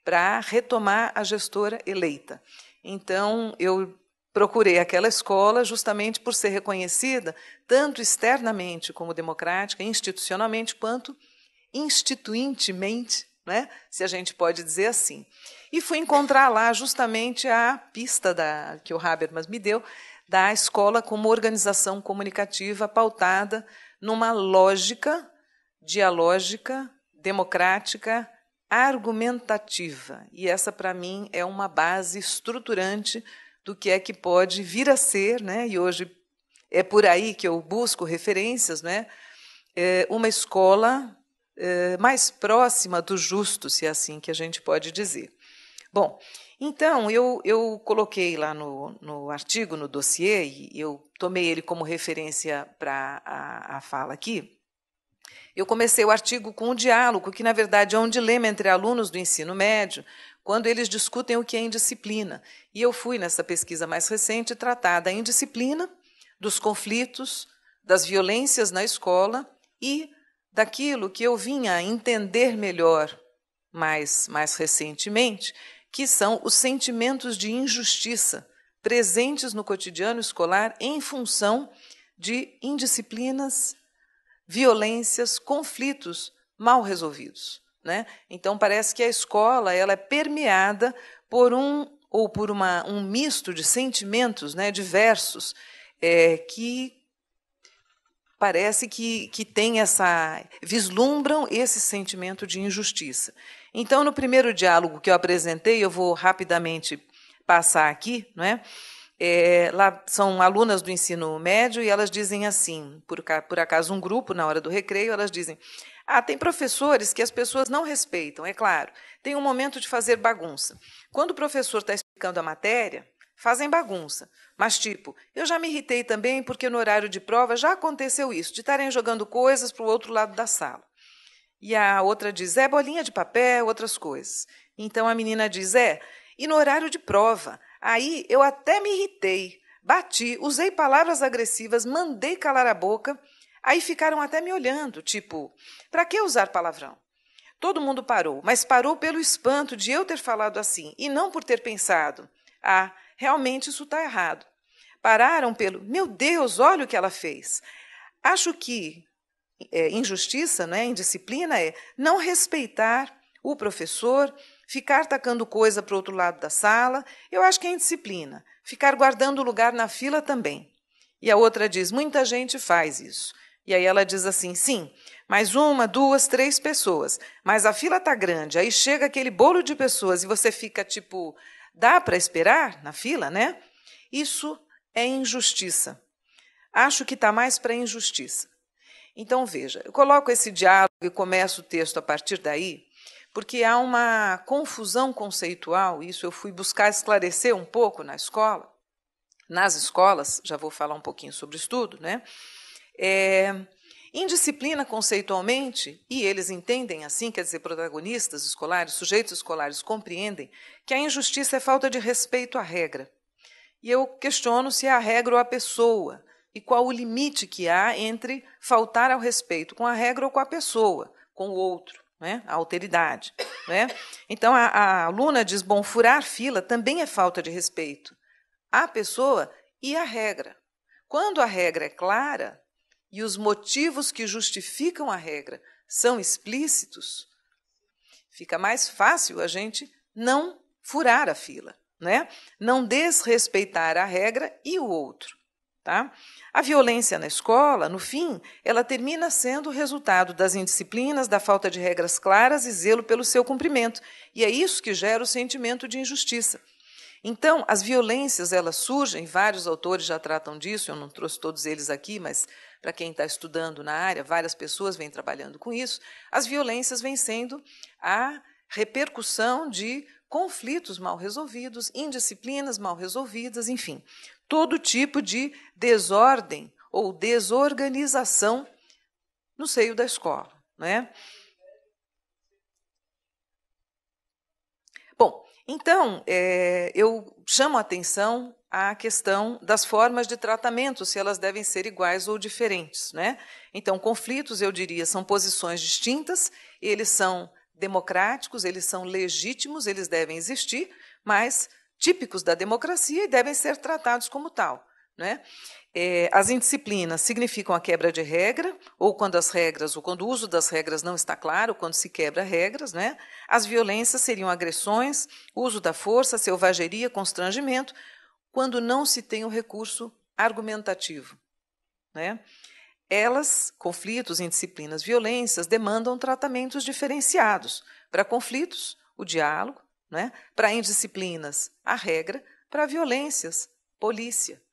para retomar a gestora eleita. Então, eu procurei aquela escola justamente por ser reconhecida tanto externamente como democrática, institucionalmente, quanto instituintemente né? se a gente pode dizer assim. E fui encontrar lá justamente a pista da, que o Habermas me deu da escola como organização comunicativa pautada numa lógica dialógica, democrática, argumentativa. E essa, para mim, é uma base estruturante do que é que pode vir a ser, né? e hoje é por aí que eu busco referências, né? É uma escola eh, mais próxima do justo, se é assim que a gente pode dizer. Bom, então eu, eu coloquei lá no, no artigo, no dossiê, e eu tomei ele como referência para a, a fala aqui. Eu comecei o artigo com um diálogo, que na verdade é um dilema entre alunos do ensino médio, quando eles discutem o que é indisciplina. E eu fui, nessa pesquisa mais recente, tratar da indisciplina, dos conflitos, das violências na escola e daquilo que eu vinha entender melhor mais, mais recentemente, que são os sentimentos de injustiça presentes no cotidiano escolar em função de indisciplinas, violências, conflitos mal resolvidos. Né? Então parece que a escola ela é permeada por um ou por uma, um misto de sentimentos né, diversos é, que parece que, que tem essa. vislumbram esse sentimento de injustiça. Então, no primeiro diálogo que eu apresentei, eu vou rapidamente passar aqui, não é? É, lá são alunas do ensino médio e elas dizem assim, por, por acaso um grupo, na hora do recreio, elas dizem, ah, tem professores que as pessoas não respeitam, é claro, tem um momento de fazer bagunça. Quando o professor está explicando a matéria, fazem bagunça. Mas, tipo, eu já me irritei também porque no horário de prova já aconteceu isso, de estarem jogando coisas para o outro lado da sala. E a outra diz, é bolinha de papel, outras coisas. Então a menina diz, é, e no horário de prova. Aí eu até me irritei, bati, usei palavras agressivas, mandei calar a boca. Aí ficaram até me olhando, tipo, para que usar palavrão? Todo mundo parou, mas parou pelo espanto de eu ter falado assim e não por ter pensado, ah, realmente isso está errado. Pararam pelo, meu Deus, olha o que ela fez. Acho que é, injustiça, né, indisciplina, é não respeitar o professor, ficar tacando coisa para o outro lado da sala, eu acho que é indisciplina. Ficar guardando lugar na fila também. E a outra diz: muita gente faz isso. E aí ela diz assim: sim, mais uma, duas, três pessoas. Mas a fila tá grande, aí chega aquele bolo de pessoas e você fica tipo Dá para esperar na fila, né? Isso é injustiça. Acho que está mais para injustiça. Então, veja, eu coloco esse diálogo e começo o texto a partir daí, porque há uma confusão conceitual, isso eu fui buscar esclarecer um pouco na escola, nas escolas, já vou falar um pouquinho sobre estudo, né? É, Indisciplina conceitualmente, e eles entendem assim, quer dizer, protagonistas escolares, sujeitos escolares compreendem que a injustiça é falta de respeito à regra. E eu questiono se é a regra ou a pessoa, e qual o limite que há entre faltar ao respeito com a regra ou com a pessoa, com o outro, né? a alteridade. Né? Então, a, a aluna diz, bom, furar fila também é falta de respeito à pessoa e à regra. Quando a regra é clara, e os motivos que justificam a regra são explícitos, fica mais fácil a gente não furar a fila, né? Não desrespeitar a regra e o outro, tá? A violência na escola, no fim, ela termina sendo o resultado das indisciplinas, da falta de regras claras e zelo pelo seu cumprimento, e é isso que gera o sentimento de injustiça. Então, as violências elas surgem, vários autores já tratam disso, eu não trouxe todos eles aqui, mas para quem está estudando na área, várias pessoas vêm trabalhando com isso, as violências vêm sendo a repercussão de conflitos mal resolvidos, indisciplinas mal resolvidas, enfim, todo tipo de desordem ou desorganização no seio da escola, né? Bom, então é, eu chamo a atenção a questão das formas de tratamento, se elas devem ser iguais ou diferentes. Né? Então, conflitos, eu diria, são posições distintas, eles são democráticos, eles são legítimos, eles devem existir, mas típicos da democracia e devem ser tratados como tal. Né? É, as indisciplinas significam a quebra de regra, ou quando as regras, ou quando o uso das regras não está claro, quando se quebra regras. Né? As violências seriam agressões, uso da força, selvageria, constrangimento, quando não se tem o recurso argumentativo. Né? Elas, conflitos, indisciplinas, violências, demandam tratamentos diferenciados. Para conflitos, o diálogo, né? para indisciplinas, a regra, para violências, polícia.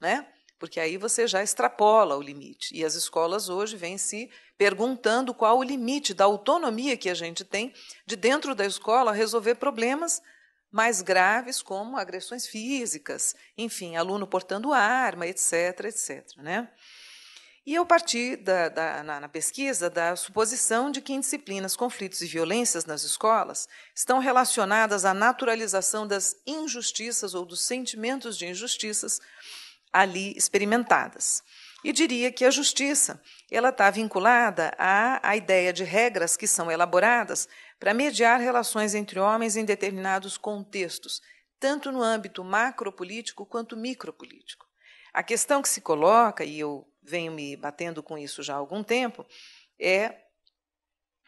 Né? Porque aí você já extrapola o limite. E as escolas hoje vêm se perguntando qual o limite da autonomia que a gente tem de dentro da escola resolver problemas mais graves, como agressões físicas, enfim, aluno portando arma, etc., etc. Né? E eu parti da, da, na, na pesquisa da suposição de que indisciplinas, conflitos e violências nas escolas estão relacionadas à naturalização das injustiças ou dos sentimentos de injustiças ali experimentadas. E diria que a justiça ela está vinculada à, à ideia de regras que são elaboradas para mediar relações entre homens em determinados contextos, tanto no âmbito macropolítico quanto micropolítico. A questão que se coloca, e eu venho me batendo com isso já há algum tempo, é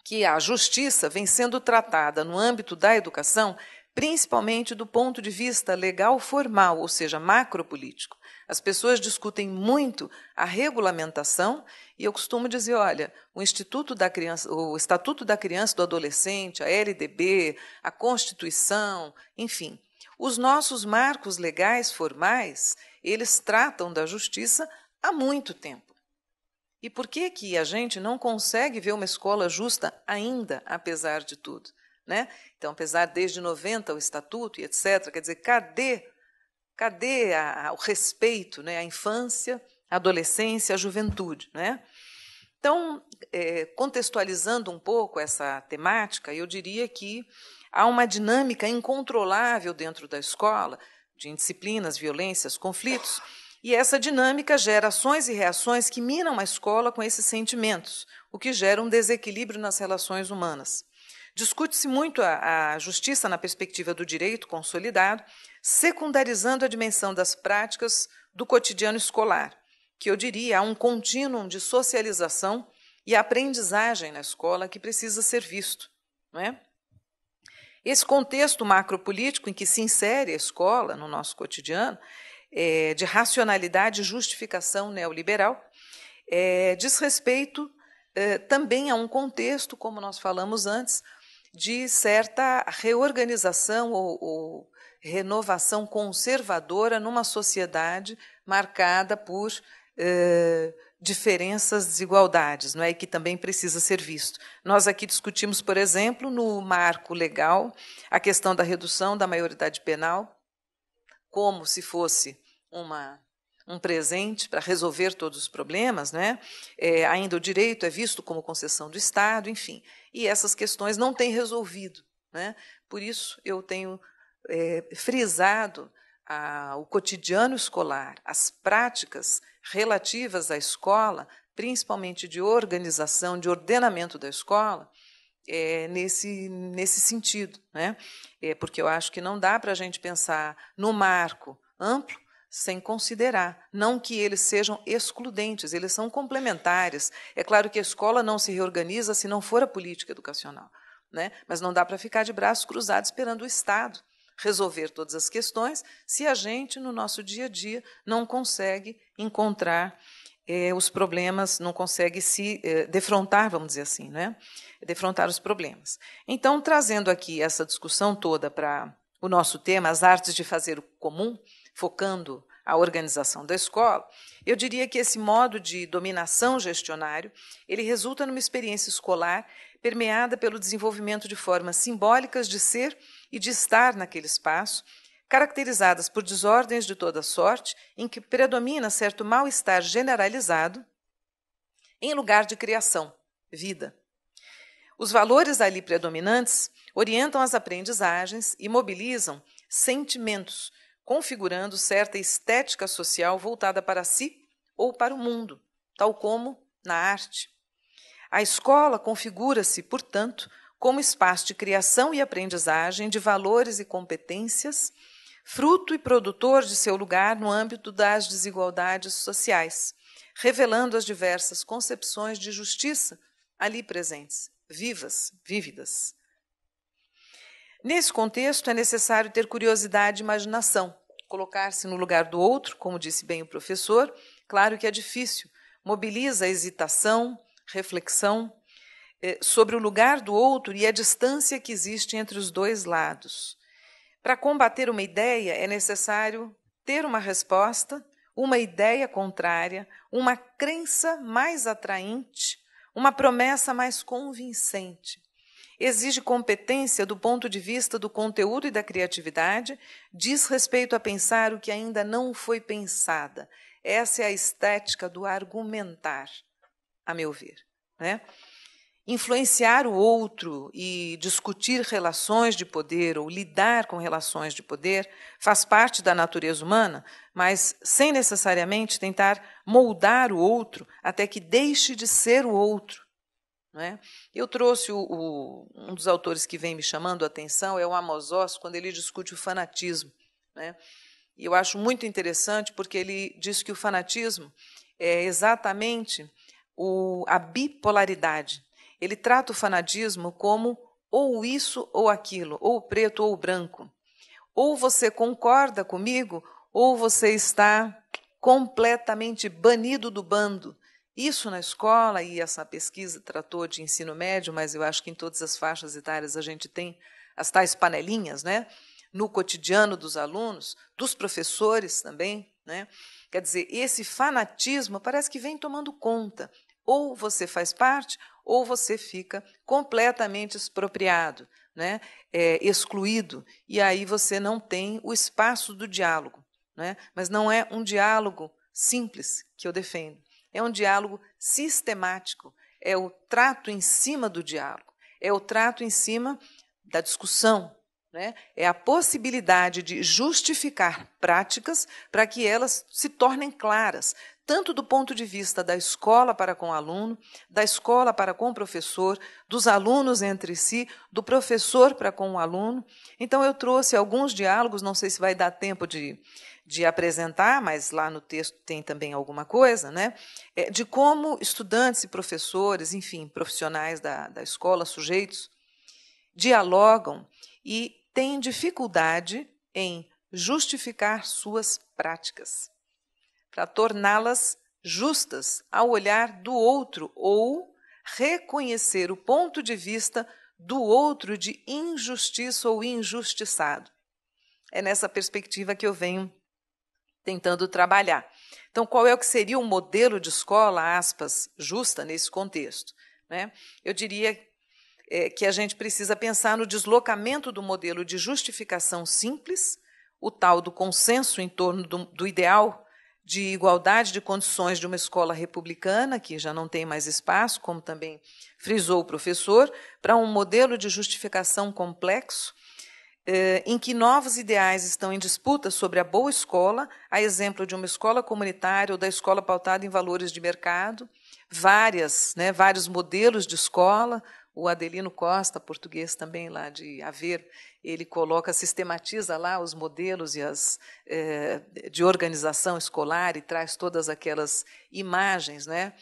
que a justiça vem sendo tratada no âmbito da educação principalmente do ponto de vista legal formal, ou seja, macropolítico. As pessoas discutem muito a regulamentação e eu costumo dizer, olha, o Instituto da Criança, o Estatuto da Criança e do Adolescente, a LDB, a Constituição, enfim, os nossos marcos legais formais, eles tratam da justiça há muito tempo. E por que que a gente não consegue ver uma escola justa ainda, apesar de tudo? Né? Então, apesar desde 90 o estatuto e etc, quer dizer, cadê cadê a, a, o respeito, né, à infância, à adolescência, à juventude, né? Então, é, contextualizando um pouco essa temática, eu diria que há uma dinâmica incontrolável dentro da escola de indisciplinas, violências, conflitos, e essa dinâmica gera ações e reações que minam a escola com esses sentimentos, o que gera um desequilíbrio nas relações humanas. Discute-se muito a, a justiça na perspectiva do direito consolidado, secundarizando a dimensão das práticas do cotidiano escolar, que eu diria há um contínuo de socialização e aprendizagem na escola que precisa ser visto. Não é? Esse contexto macropolítico em que se insere a escola no nosso cotidiano, é, de racionalidade e justificação neoliberal, é, diz respeito é, também a um contexto, como nós falamos antes, de certa reorganização ou, ou renovação conservadora numa sociedade marcada por eh, diferenças, desigualdades, não é? E que também precisa ser visto. Nós aqui discutimos, por exemplo, no marco legal, a questão da redução da maioridade penal, como se fosse uma um presente para resolver todos os problemas, né? É, ainda o direito é visto como concessão do Estado, enfim. E essas questões não têm resolvido. Né? Por isso, eu tenho é, frisado a, o cotidiano escolar, as práticas relativas à escola, principalmente de organização, de ordenamento da escola, é, nesse, nesse sentido. Né? É, porque eu acho que não dá para a gente pensar no marco amplo sem considerar. Não que eles sejam excludentes, eles são complementares. É claro que a escola não se reorganiza se não for a política educacional. Né? Mas não dá para ficar de braços cruzados esperando o Estado resolver todas as questões se a gente, no nosso dia a dia, não consegue encontrar eh, os problemas, não consegue se eh, defrontar, vamos dizer assim, né? defrontar os problemas. Então, trazendo aqui essa discussão toda para o nosso tema, as artes de fazer o comum, focando a organização da escola, eu diria que esse modo de dominação gestionário, ele resulta numa experiência escolar permeada pelo desenvolvimento de formas simbólicas de ser e de estar naquele espaço, caracterizadas por desordens de toda sorte, em que predomina certo mal-estar generalizado, em lugar de criação, vida. Os valores ali predominantes orientam as aprendizagens e mobilizam sentimentos configurando certa estética social voltada para si ou para o mundo, tal como na arte. A escola configura-se, portanto, como espaço de criação e aprendizagem de valores e competências, fruto e produtor de seu lugar no âmbito das desigualdades sociais, revelando as diversas concepções de justiça ali presentes, vivas, vívidas. Nesse contexto, é necessário ter curiosidade e imaginação, colocar-se no lugar do outro, como disse bem o professor, claro que é difícil, mobiliza a hesitação, reflexão eh, sobre o lugar do outro e a distância que existe entre os dois lados. Para combater uma ideia, é necessário ter uma resposta, uma ideia contrária, uma crença mais atraente, uma promessa mais convincente exige competência do ponto de vista do conteúdo e da criatividade, diz respeito a pensar o que ainda não foi pensada. Essa é a estética do argumentar, a meu ver. Né? Influenciar o outro e discutir relações de poder ou lidar com relações de poder faz parte da natureza humana, mas sem necessariamente tentar moldar o outro até que deixe de ser o outro é? Eu trouxe o, o, um dos autores que vem me chamando a atenção, é o Amos Oz, quando ele discute o fanatismo. Né? E eu acho muito interessante, porque ele diz que o fanatismo é exatamente o, a bipolaridade. Ele trata o fanatismo como ou isso ou aquilo, ou preto ou branco. Ou você concorda comigo, ou você está completamente banido do bando isso na escola, e essa pesquisa tratou de ensino médio, mas eu acho que em todas as faixas etárias a gente tem as tais panelinhas, né? No cotidiano dos alunos, dos professores também, né? Quer dizer, esse fanatismo parece que vem tomando conta. Ou você faz parte, ou você fica completamente expropriado, né? É, excluído, e aí você não tem o espaço do diálogo. Né? Mas não é um diálogo simples que eu defendo. É um diálogo sistemático, é o trato em cima do diálogo, é o trato em cima da discussão, né? é a possibilidade de justificar práticas para que elas se tornem claras, tanto do ponto de vista da escola para com o aluno, da escola para com o professor, dos alunos entre si, do professor para com o aluno. Então, eu trouxe alguns diálogos, não sei se vai dar tempo de, de apresentar, mas lá no texto tem também alguma coisa, né? É, de como estudantes e professores, enfim, profissionais da, da escola, sujeitos, dialogam e têm dificuldade em justificar suas práticas, para torná-las justas ao olhar do outro ou reconhecer o ponto de vista do outro de injustiça ou injustiçado. É nessa perspectiva que eu venho tentando trabalhar. Então, qual é o que seria um modelo de escola, aspas, justa nesse contexto? Né? Eu diria é, que a gente precisa pensar no deslocamento do modelo de justificação simples, o tal do consenso em torno do, do ideal de igualdade de condições de uma escola republicana, que já não tem mais espaço, como também frisou o professor, para um modelo de justificação complexo, eh, em que novos ideais estão em disputa sobre a boa escola, a exemplo de uma escola comunitária ou da escola pautada em valores de mercado, várias, né, vários modelos de escola. O Adelino Costa, português também lá de haver, ele coloca, sistematiza lá os modelos e as eh, de organização escolar e traz todas aquelas imagens, né,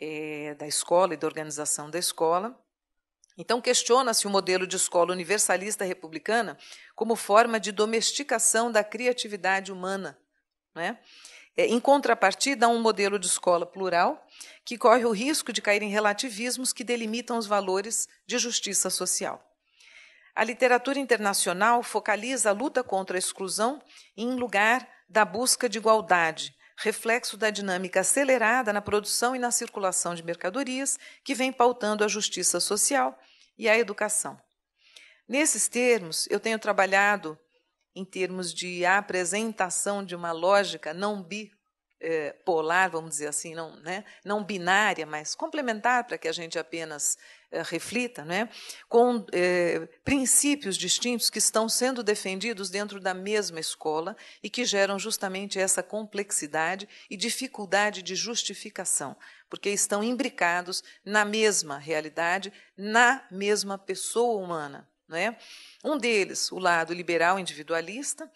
eh, da escola e da organização da escola. Então, questiona-se o modelo de escola universalista republicana como forma de domesticação da criatividade humana. Né? É, em contrapartida, há um modelo de escola plural que corre o risco de cair em relativismos que delimitam os valores de justiça social. A literatura internacional focaliza a luta contra a exclusão em lugar da busca de igualdade, reflexo da dinâmica acelerada na produção e na circulação de mercadorias que vem pautando a justiça social e a educação. Nesses termos, eu tenho trabalhado em termos de apresentação de uma lógica não bipolar, é, vamos dizer assim, não, né? não binária, mas complementar para que a gente apenas eh, reflita, né? com é, princípios distintos que estão sendo defendidos dentro da mesma escola e que geram justamente essa complexidade e dificuldade de justificação, porque estão imbricados na mesma realidade, na mesma pessoa humana. Né? Um deles, o lado liberal individualista,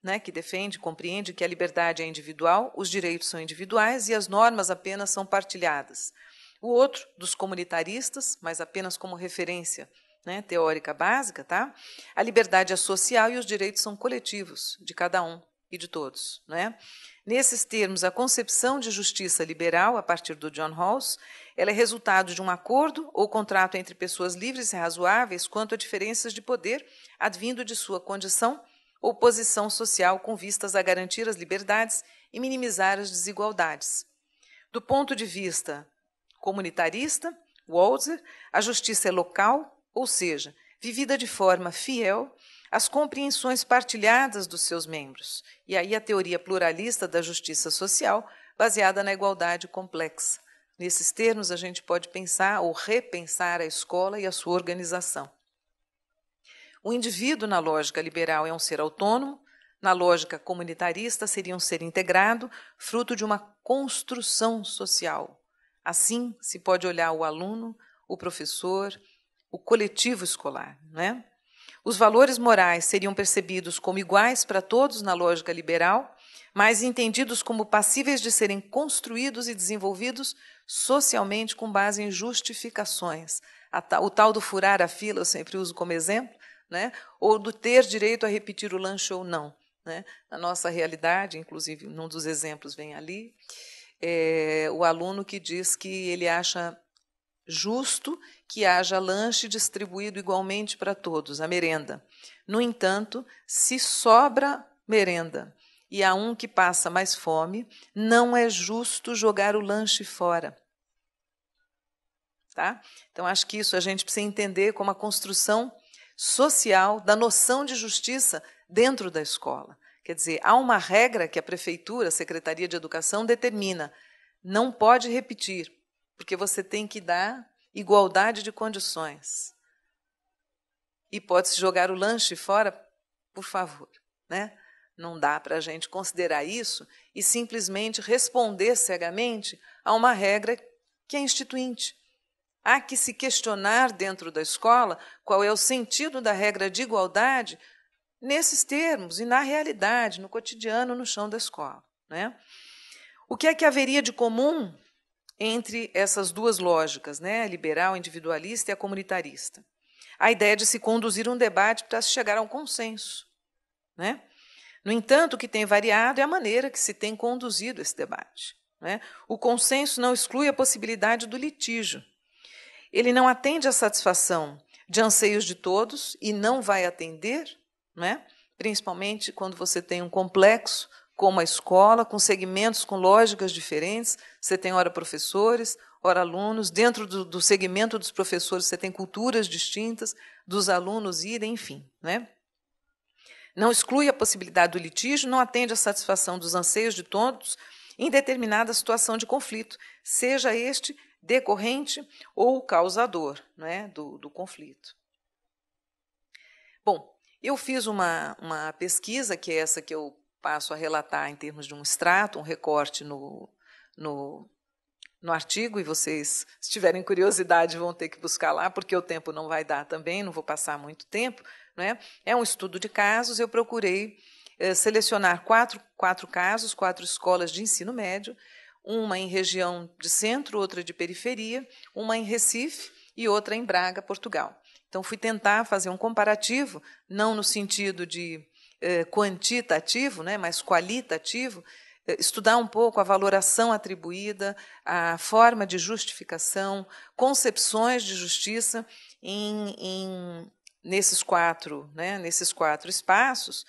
né, que defende, compreende que a liberdade é individual, os direitos são individuais e as normas apenas são partilhadas. O outro, dos comunitaristas, mas apenas como referência né, teórica básica, tá? A liberdade é social e os direitos são coletivos, de cada um e de todos, né? Nesses termos, a concepção de justiça liberal, a partir do John Rawls, ela é resultado de um acordo ou contrato entre pessoas livres e razoáveis quanto a diferenças de poder advindo de sua condição ou posição social com vistas a garantir as liberdades e minimizar as desigualdades. Do ponto de vista comunitarista, Walzer, a justiça é local, ou seja, vivida de forma fiel às compreensões partilhadas dos seus membros, e aí a teoria pluralista da justiça social, baseada na igualdade complexa. Nesses termos, a gente pode pensar ou repensar a escola e a sua organização. O indivíduo, na lógica liberal, é um ser autônomo, na lógica comunitarista, seria um ser integrado, fruto de uma construção social, Assim se pode olhar o aluno, o professor, o coletivo escolar. Né? Os valores morais seriam percebidos como iguais para todos na lógica liberal, mas entendidos como passíveis de serem construídos e desenvolvidos socialmente com base em justificações. O tal do furar a fila, eu sempre uso como exemplo, né? ou do ter direito a repetir o lanche ou não. Né? Na nossa realidade, inclusive, num dos exemplos vem ali é, o aluno que diz que ele acha justo que haja lanche distribuído igualmente para todos, a merenda. No entanto, se sobra merenda e há um que passa mais fome, não é justo jogar o lanche fora. Tá? Então, acho que isso a gente precisa entender como a construção social da noção de justiça dentro da escola. Quer dizer, há uma regra que a prefeitura, a Secretaria de Educação determina, não pode repetir, porque você tem que dar igualdade de condições. E pode-se jogar o lanche fora, por favor, né? Não dá para a gente considerar isso e simplesmente responder cegamente a uma regra que é instituinte. Há que se questionar dentro da escola qual é o sentido da regra de igualdade nesses termos e na realidade, no cotidiano, no chão da escola. Né? O que é que haveria de comum entre essas duas lógicas, né? liberal, individualista e a comunitarista? A ideia de se conduzir um debate para se chegar a um consenso. Né? No entanto, o que tem variado é a maneira que se tem conduzido esse debate. Né? O consenso não exclui a possibilidade do litígio. Ele não atende à satisfação de anseios de todos e não vai atender né? principalmente quando você tem um complexo como a escola, com segmentos, com lógicas diferentes. Você tem, ora, professores, ora, alunos. Dentro do, do segmento dos professores, você tem culturas distintas, dos alunos irem, enfim. Né? Não exclui a possibilidade do litígio, não atende à satisfação dos anseios de todos em determinada situação de conflito, seja este decorrente ou causador né, do, do conflito. Bom, eu fiz uma, uma pesquisa, que é essa que eu passo a relatar em termos de um extrato, um recorte no, no, no artigo, e vocês, se tiverem curiosidade, vão ter que buscar lá, porque o tempo não vai dar também, não vou passar muito tempo. Né? É um estudo de casos, eu procurei é, selecionar quatro, quatro casos, quatro escolas de ensino médio, uma em região de centro, outra de periferia, uma em Recife e outra em Braga, Portugal. Então, fui tentar fazer um comparativo, não no sentido de eh, quantitativo, né, mas qualitativo, eh, estudar um pouco a valoração atribuída, a forma de justificação, concepções de justiça em, em nesses quatro, né, nesses quatro espaços,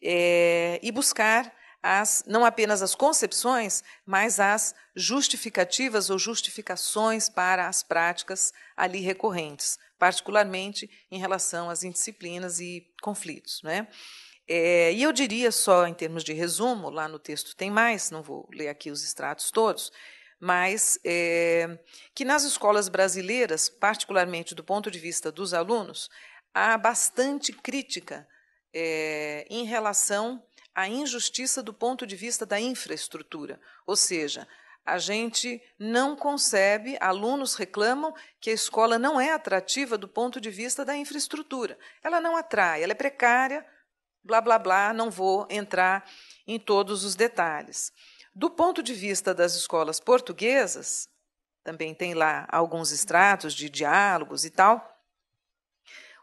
eh, e buscar as, não apenas as concepções, mas as justificativas ou justificações para as práticas ali recorrentes particularmente em relação às indisciplinas e conflitos. Né? É, e eu diria só em termos de resumo, lá no texto tem mais, não vou ler aqui os extratos todos, mas é, que nas escolas brasileiras, particularmente do ponto de vista dos alunos, há bastante crítica é, em relação à injustiça do ponto de vista da infraestrutura, ou seja, a gente não concebe, alunos reclamam que a escola não é atrativa do ponto de vista da infraestrutura. Ela não atrai, ela é precária, blá blá blá, não vou entrar em todos os detalhes. Do ponto de vista das escolas portuguesas, também tem lá alguns extratos de diálogos e tal.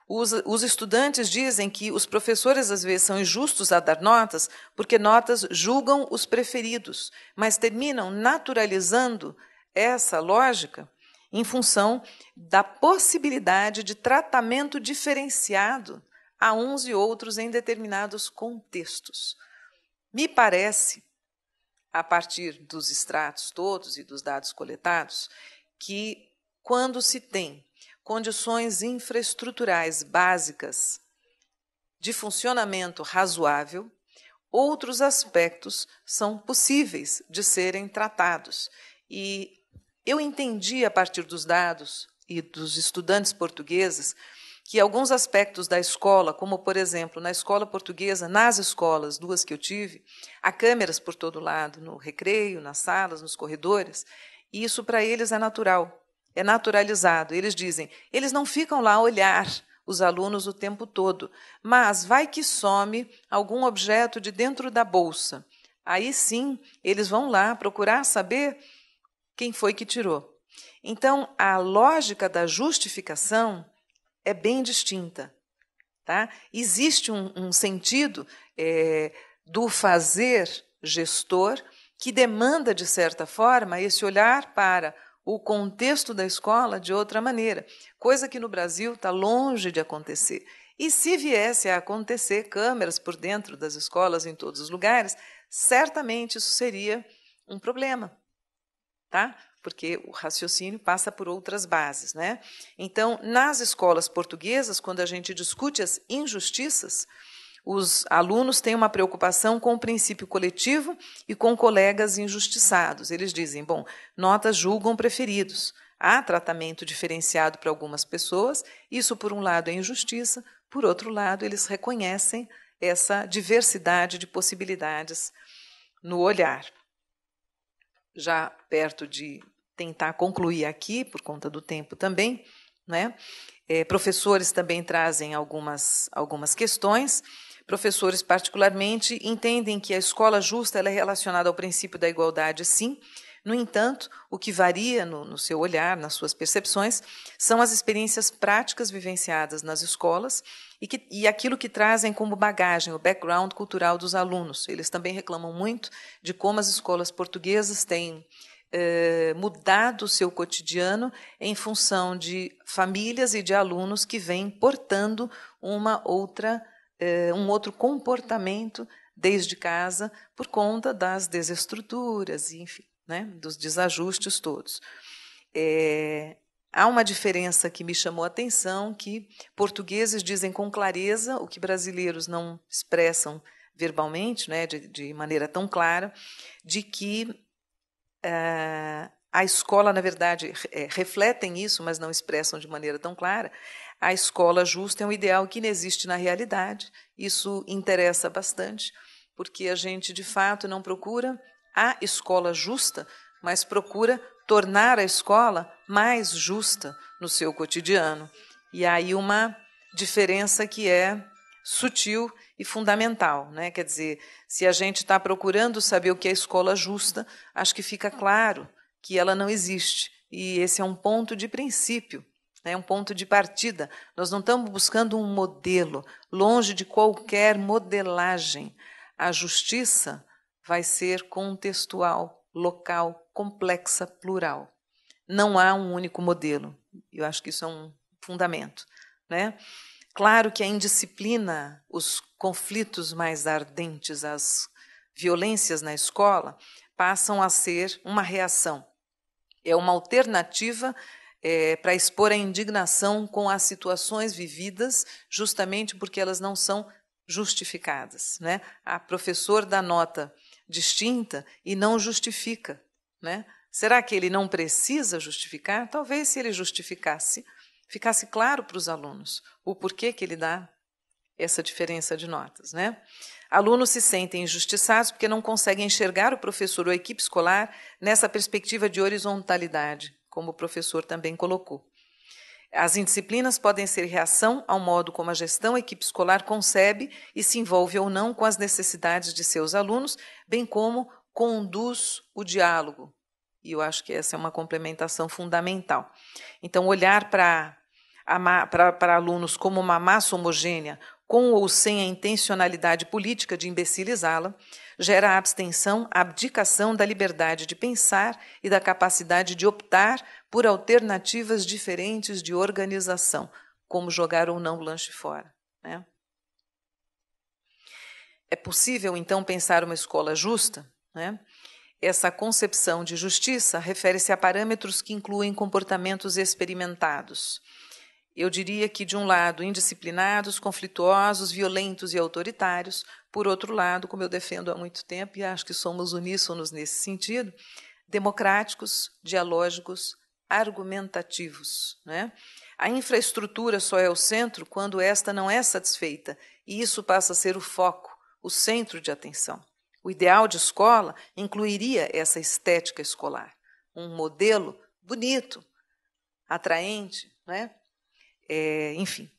Os, os, estudantes dizem que os professores às vezes são injustos a dar notas, porque notas julgam os preferidos, mas terminam naturalizando essa lógica em função da possibilidade de tratamento diferenciado a uns e outros em determinados contextos. Me parece, a partir dos extratos todos e dos dados coletados, que quando se tem condições infraestruturais básicas de funcionamento razoável, outros aspectos são possíveis de serem tratados. E eu entendi a partir dos dados e dos estudantes portugueses que alguns aspectos da escola, como por exemplo, na escola portuguesa, nas escolas, duas que eu tive, há câmeras por todo lado, no recreio, nas salas, nos corredores, e isso para eles é natural é naturalizado. Eles dizem, eles não ficam lá a olhar os alunos o tempo todo, mas vai que some algum objeto de dentro da bolsa. Aí sim, eles vão lá procurar saber quem foi que tirou. Então, a lógica da justificação é bem distinta. Tá? Existe um, um sentido é, do fazer gestor que demanda, de certa forma, esse olhar para o contexto da escola de outra maneira, coisa que no Brasil está longe de acontecer. E se viesse a acontecer câmeras por dentro das escolas em todos os lugares, certamente isso seria um problema, tá? Porque o raciocínio passa por outras bases, né? Então, nas escolas portuguesas, quando a gente discute as injustiças, os alunos têm uma preocupação com o princípio coletivo e com colegas injustiçados. Eles dizem: bom, notas julgam preferidos. Há tratamento diferenciado para algumas pessoas, isso, por um lado, é injustiça, por outro lado, eles reconhecem essa diversidade de possibilidades no olhar. Já perto de tentar concluir aqui, por conta do tempo também, né? É, professores também trazem algumas, algumas questões. Professores, particularmente, entendem que a escola justa é relacionada ao princípio da igualdade, sim. No entanto, o que varia no, no seu olhar, nas suas percepções, são as experiências práticas vivenciadas nas escolas e, que, e, aquilo que trazem como bagagem, o background cultural dos alunos. Eles também reclamam muito de como as escolas portuguesas têm eh, mudado o seu cotidiano em função de famílias e de alunos que vêm portando uma outra eh, um outro comportamento desde casa por conta das desestruturas, enfim, né, dos desajustes todos. É, há uma diferença que me chamou a atenção, que portugueses dizem com clareza o que brasileiros não expressam verbalmente, né, de, de maneira tão clara, de que eh, a escola, na verdade, é, refletem isso, mas não expressam de maneira tão clara, a escola justa é um ideal que não existe na realidade. Isso interessa bastante, porque a gente de fato não procura a escola justa, mas procura tornar a escola mais justa no seu cotidiano. E aí uma diferença que é sutil e fundamental, né? Quer dizer, se a gente está procurando saber o que é escola justa, acho que fica claro que ela não existe. E esse é um ponto de princípio é um ponto de partida. Nós não estamos buscando um modelo, longe de qualquer modelagem. A justiça vai ser contextual, local, complexa, plural. Não há um único modelo. Eu acho que isso é um fundamento, né? Claro que a indisciplina, os conflitos mais ardentes, as violências na escola, passam a ser uma reação. É uma alternativa é, para expor a indignação com as situações vividas, justamente porque elas não são justificadas. Né? A professor dá nota distinta e não justifica. Né? Será que ele não precisa justificar? Talvez se ele justificasse, ficasse claro para os alunos o porquê que ele dá essa diferença de notas, né? Alunos se sentem injustiçados porque não conseguem enxergar o professor ou a equipe escolar nessa perspectiva de horizontalidade, como o professor também colocou. As indisciplinas podem ser reação ao modo como a gestão a equipe escolar concebe e se envolve ou não com as necessidades de seus alunos, bem como conduz o diálogo. E eu acho que essa é uma complementação fundamental. Então, olhar para alunos como uma massa homogênea, com ou sem a intencionalidade política de imbecilizá-la, Gera a abstenção a abdicação da liberdade de pensar e da capacidade de optar por alternativas diferentes de organização, como jogar ou não o lanche fora. Né? É possível, então, pensar uma escola justa? Né? Essa concepção de justiça refere-se a parâmetros que incluem comportamentos experimentados. Eu diria que, de um lado, indisciplinados, conflituosos, violentos e autoritários, por outro lado, como eu defendo há muito tempo, e acho que somos uníssonos nesse sentido, democráticos, dialógicos, argumentativos. Né? A infraestrutura só é o centro quando esta não é satisfeita, e isso passa a ser o foco, o centro de atenção. O ideal de escola incluiria essa estética escolar, um modelo bonito, atraente, né? É, enfim.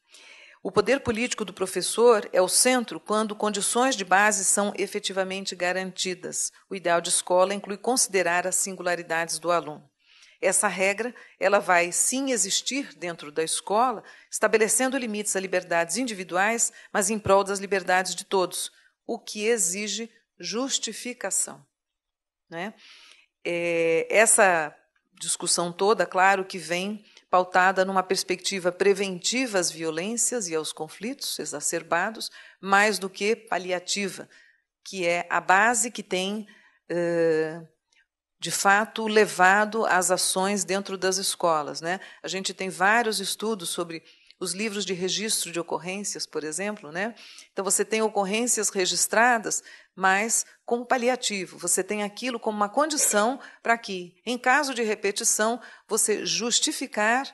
O poder político do professor é o centro quando condições de base são efetivamente garantidas. O ideal de escola inclui considerar as singularidades do aluno. Essa regra, ela vai sim existir dentro da escola, estabelecendo limites a liberdades individuais, mas em prol das liberdades de todos, o que exige justificação. Né? É, essa discussão toda, claro, que vem pautada numa perspectiva preventiva às violências e aos conflitos exacerbados, mais do que paliativa, que é a base que tem, eh, de fato, levado às ações dentro das escolas. Né? A gente tem vários estudos sobre os livros de registro de ocorrências, por exemplo. Né? Então, você tem ocorrências registradas mas com paliativo. Você tem aquilo como uma condição para que, em caso de repetição, você justificar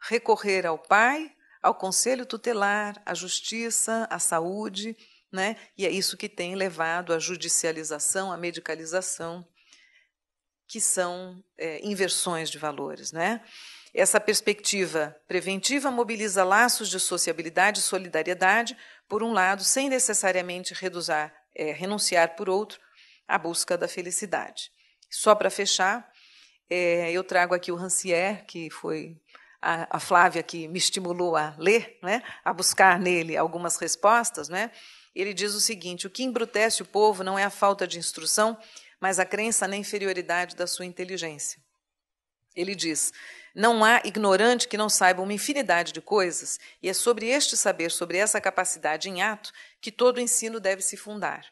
recorrer ao pai, ao conselho tutelar, à justiça, à saúde, né? E é isso que tem levado à judicialização, à medicalização, que são é, inversões de valores, né? Essa perspectiva preventiva mobiliza laços de sociabilidade e solidariedade, por um lado, sem necessariamente reduzar é, renunciar por outro à busca da felicidade. Só para fechar, é, eu trago aqui o Rancière, que foi a, a, Flávia que me estimulou a ler, né, a buscar nele algumas respostas. Né, ele diz o seguinte: o que embrutece o povo não é a falta de instrução, mas a crença na inferioridade da sua inteligência. Ele diz: Não há ignorante que não saiba uma infinidade de coisas, e é sobre este saber, sobre essa capacidade em ato, que todo ensino deve se fundar.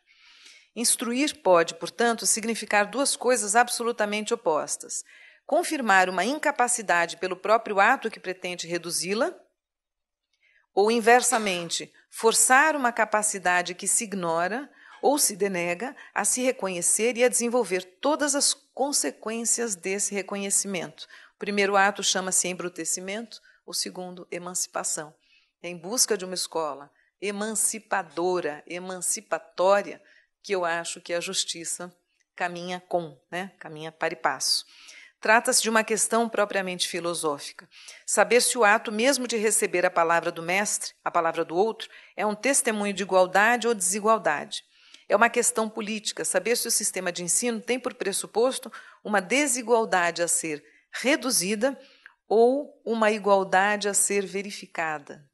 Instruir pode, portanto, significar duas coisas absolutamente opostas: confirmar uma incapacidade pelo próprio ato que pretende reduzi-la, ou, inversamente, forçar uma capacidade que se ignora ou se denega a se reconhecer e a desenvolver todas as consequências desse reconhecimento. O primeiro ato chama-se embrutecimento, o segundo, emancipação. em busca de uma escola emancipadora, emancipatória, que eu acho que a justiça caminha com, né? caminha para e passo. Trata-se de uma questão propriamente filosófica. Saber se o ato mesmo de receber a palavra do mestre, a palavra do outro, é um testemunho de igualdade ou desigualdade. É uma questão política, saber se o sistema de ensino tem por pressuposto uma desigualdade a ser reduzida ou uma igualdade a ser verificada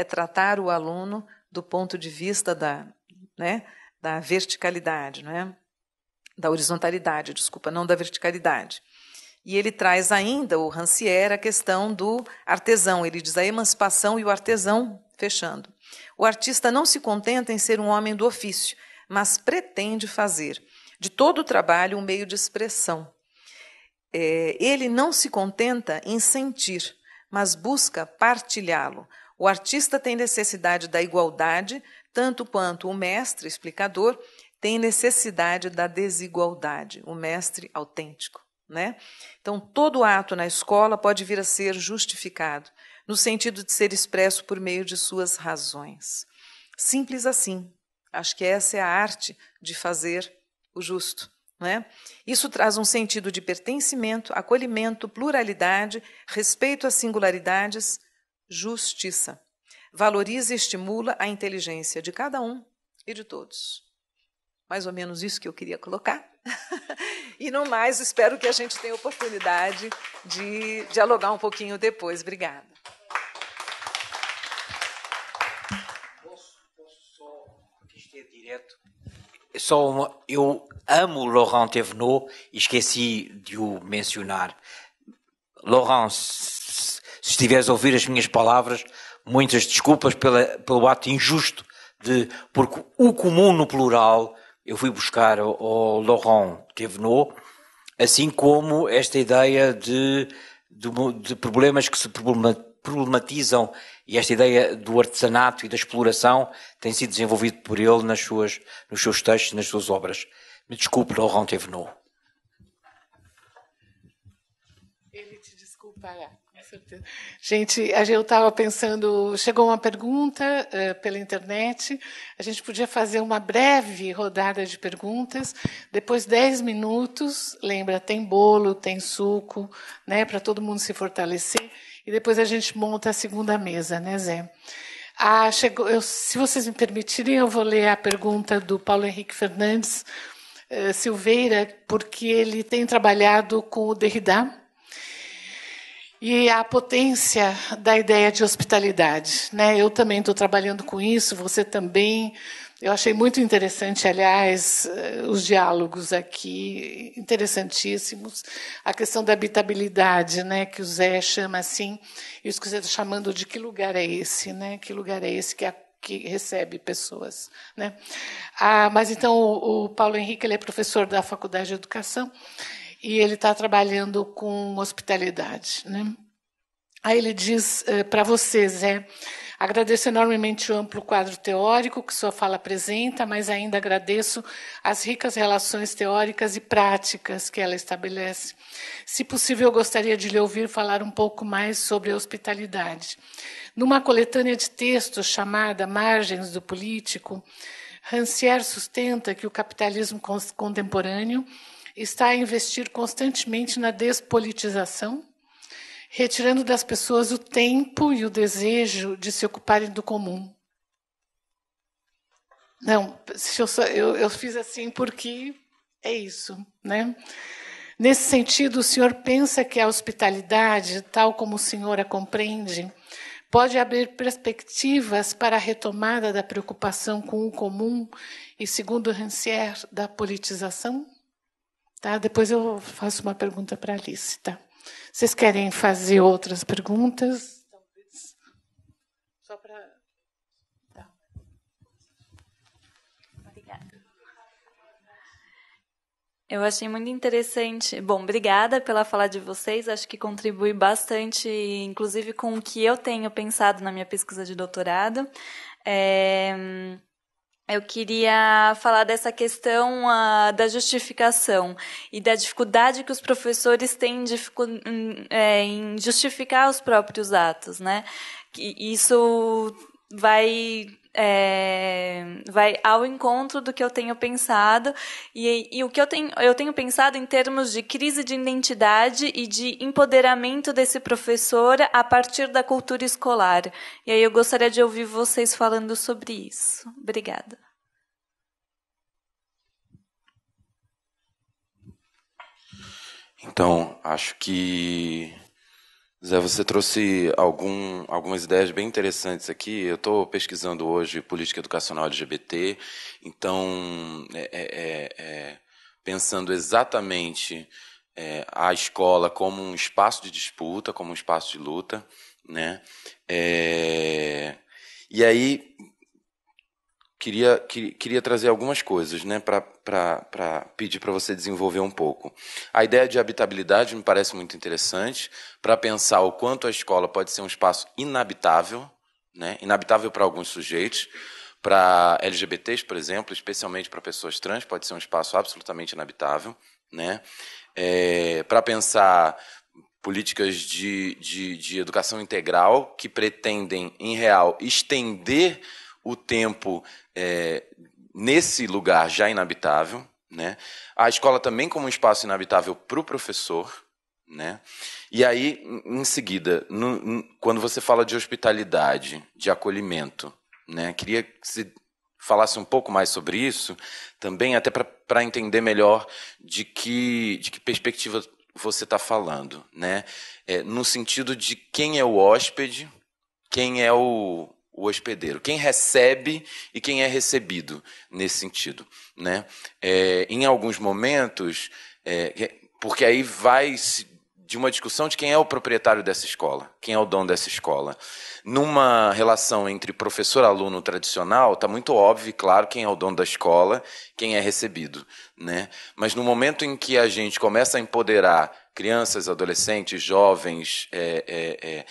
é tratar o aluno do ponto de vista da, né, da verticalidade, não é? da horizontalidade, desculpa, não da verticalidade. E ele traz ainda, o Rancière, a questão do artesão. Ele diz a emancipação e o artesão, fechando. O artista não se contenta em ser um homem do ofício, mas pretende fazer de todo o trabalho um meio de expressão. É, ele não se contenta em sentir, mas busca partilhá-lo, o artista tem necessidade da igualdade, tanto quanto o mestre explicador tem necessidade da desigualdade, o mestre autêntico. Né? Então, todo ato na escola pode vir a ser justificado, no sentido de ser expresso por meio de suas razões. Simples assim. Acho que essa é a arte de fazer o justo. Né? Isso traz um sentido de pertencimento, acolhimento, pluralidade, respeito às singularidades, justiça. Valoriza e estimula a inteligência de cada um e de todos. Mais ou menos isso que eu queria colocar. *laughs* e não mais, espero que a gente tenha oportunidade de dialogar um pouquinho depois. Obrigada. Posso, posso só, direto. Só uma, eu amo Laurent Thévenot esqueci de o mencionar. Laurent, se estiveres a ouvir as minhas palavras, muitas desculpas pela, pelo ato injusto de, porque o comum no plural eu fui buscar ao, Laurent Thévenot, assim como esta ideia de, de, de problemas que se problematizam e esta ideia do artesanato e da exploração tem sido desenvolvido por ele nas suas, nos seus textos, nas suas obras. Me desculpe, Laurent Thévenot. Ele te desculpará. Gente, eu estava pensando, chegou uma pergunta uh, pela internet, a gente podia fazer uma breve rodada de perguntas, depois 10 minutos, lembra, tem bolo, tem suco, né, para todo mundo se fortalecer, e depois a gente monta a segunda mesa, né, Zé? Ah, chegou, eu, se vocês me permitirem, eu vou ler a pergunta do Paulo Henrique Fernandes uh, Silveira, porque ele tem trabalhado com o Derrida, e a potência da ideia de hospitalidade. Né? Eu também estou trabalhando com isso, você também. Eu achei muito interessante, aliás, eh, os diálogos aqui, interessantíssimos. A questão da habitabilidade, né, que o Zé chama assim, isso que você está chamando de que lugar é esse, né? Que lugar é esse que, que recebe pessoas, né? Ah, mas então o, o Paulo Henrique ele é professor da Faculdade de Educação e ele está trabalhando com hospitalidade. Né? Aí ele diz eh, para você, Zé, agradeço enormemente o amplo quadro teórico que sua fala apresenta, mas ainda agradeço as ricas relações teóricas e práticas que ela estabelece. Se possível, eu gostaria de lhe ouvir falar um pouco mais sobre a hospitalidade. Numa coletânea de textos chamada Margens do Político, Rancière sustenta que o capitalismo contemporâneo está a investir constantemente na despolitização, retirando das pessoas o tempo e o desejo de se ocuparem do comum. Não, eu, só, eu, eu fiz assim porque é isso, né? Nesse sentido, o senhor pensa que a hospitalidade, tal como o senhor a compreende, pode abrir perspectivas para a retomada da preocupação com o comum e, segundo Rancière, da politização? Tá? Depois eu faço uma pergunta para a Alice. Tá? Vocês querem fazer outras perguntas? Talvez. Só para. Tá. Obrigada. Eu achei muito interessante. Bom, obrigada pela fala de vocês. Acho que contribui bastante, inclusive com o que eu tenho pensado na minha pesquisa de doutorado. É... Eu queria falar dessa questão uh, da justificação e da dificuldade que os professores têm em, é, em, justificar os próprios atos, né? Que isso vai é, vai ao encontro do que eu tenho pensado e, e, o que eu tenho, eu tenho pensado em termos de crise de identidade e de empoderamento desse professor a partir da cultura escolar. E aí eu gostaria de ouvir vocês falando sobre isso. Obrigada. Então, acho que Zé, você trouxe algum, algumas ideias bem interessantes aqui. Eu estou pesquisando hoje política educacional LGBT, então, é, é, é, é, pensando exatamente é, a escola como um espaço de disputa, como um espaço de luta, né? É, e aí, queria, que, queria trazer algumas coisas né, para pedir para você desenvolver um pouco. A ideia de habitabilidade me parece muito interessante para pensar o quanto a escola pode ser um espaço inabitável, né, inabitável para alguns sujeitos, para LGBTs, por exemplo, especialmente para pessoas trans, pode ser um espaço absolutamente inabitável. Né? É, para pensar políticas de, de, de educação integral que pretendem, em real, estender o tempo é, nesse lugar já inabitável, né? A escola também como um espaço inabitável para o professor, né? E aí, em seguida, no, quando você fala de hospitalidade, de acolhimento, né? Queria que você falasse um pouco mais sobre isso, também até para entender melhor de que, de que perspectiva você está falando, né? É, no sentido de quem é o hóspede, quem é o, o hospedeiro, quem recebe e quem é recebido nesse sentido, né? É, em alguns momentos, é, porque aí vai de uma discussão de quem é o proprietário dessa escola, quem é o dono dessa escola. Numa relação entre professor-aluno tradicional, está muito óbvio, e claro, quem é o dono da escola, quem é recebido, né? Mas no momento em que a gente começa a empoderar crianças, adolescentes, jovens, é, é, é